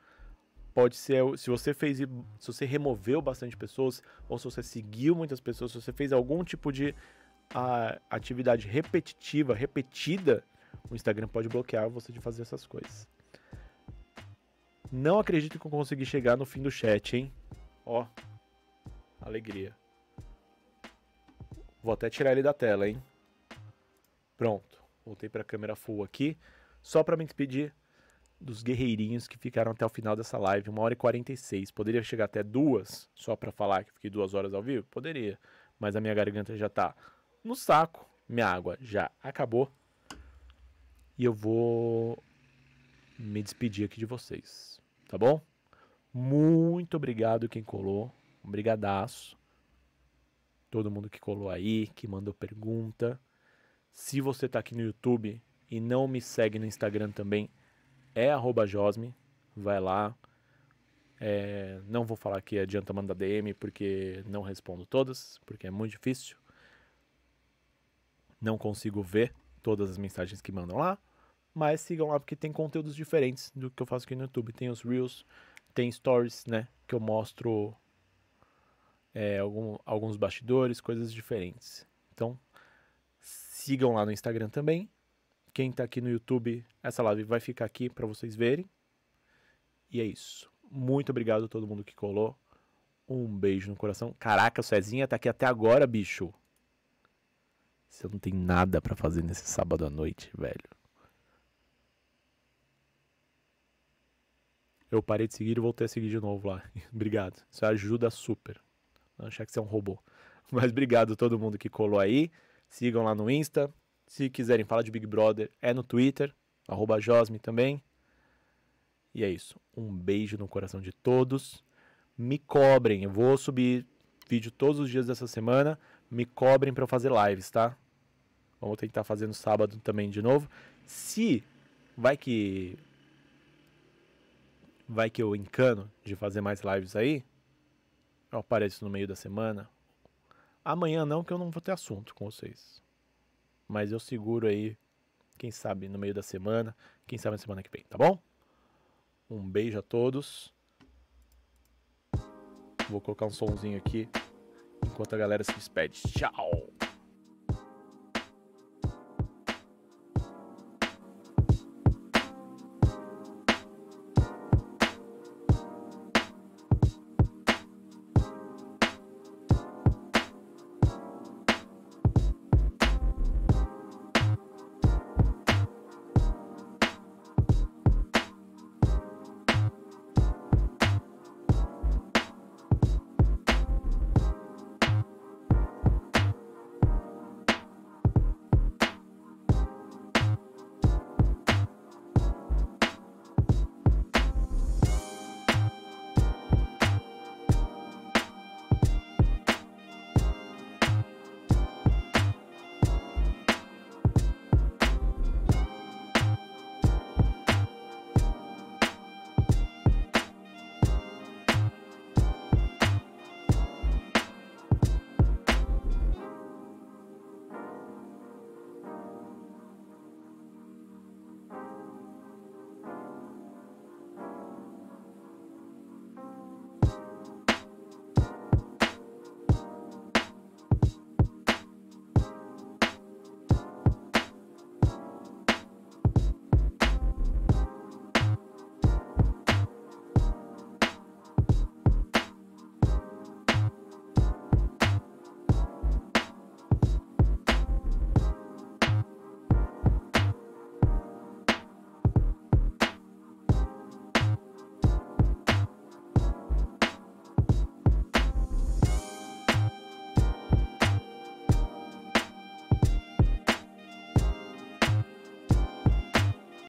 Pode ser se você fez, se você removeu bastante pessoas, ou se você seguiu muitas pessoas, se você fez algum tipo de a, ah, atividade repetitiva, repetida, o Instagram pode bloquear você de fazer essas coisas. Não acredito que eu consegui chegar no fim do chat, hein? Ó, alegria. Vou até tirar ele da tela, hein? Pronto, voltei para a câmera full aqui, só para me despedir dos guerreirinhos que ficaram até o final dessa live, 1 hora e 46. Poderia chegar até duas, só para falar que fiquei duas horas ao vivo? Poderia, mas a minha garganta já tá no saco, minha água já acabou. E eu vou me despedir aqui de vocês, tá bom? Muito obrigado quem colou, obrigadaço. Todo mundo que colou aí, que mandou pergunta. Se você está aqui no YouTube e não me segue no Instagram também, é Josme. Vai lá. É, não vou falar que adianta mandar DM porque não respondo todas, porque é muito difícil. Não consigo ver todas as mensagens que mandam lá. Mas sigam lá porque tem conteúdos diferentes do que eu faço aqui no YouTube. Tem os Reels, tem Stories, né? Que eu mostro é, algum, alguns bastidores, coisas diferentes. Então sigam lá no Instagram também. Quem está aqui no YouTube, essa live vai ficar aqui para vocês verem. E é isso. Muito obrigado a todo mundo que colou. Um beijo no coração. Caraca, o Cezinha tá aqui até agora, bicho. Você não tem nada para fazer nesse sábado à noite, velho. Eu parei de seguir e voltei a seguir de novo lá. obrigado. Isso ajuda super. Não achar que você é um robô. Mas obrigado a todo mundo que colou aí. Sigam lá no Insta. Se quiserem falar de Big Brother, é no Twitter, arroba Josme também. E é isso. Um beijo no coração de todos. Me cobrem. Eu vou subir vídeo todos os dias dessa semana. Me cobrem para eu fazer lives, tá? Vamos tentar fazer no sábado também de novo. Se vai que vai que eu encano de fazer mais lives aí, eu apareço no meio da semana, Amanhã não, que eu não vou ter assunto com vocês. Mas eu seguro aí, quem sabe no meio da semana, quem sabe na semana que vem, tá bom? Um beijo a todos. Vou colocar um somzinho aqui enquanto a galera se despede. Tchau!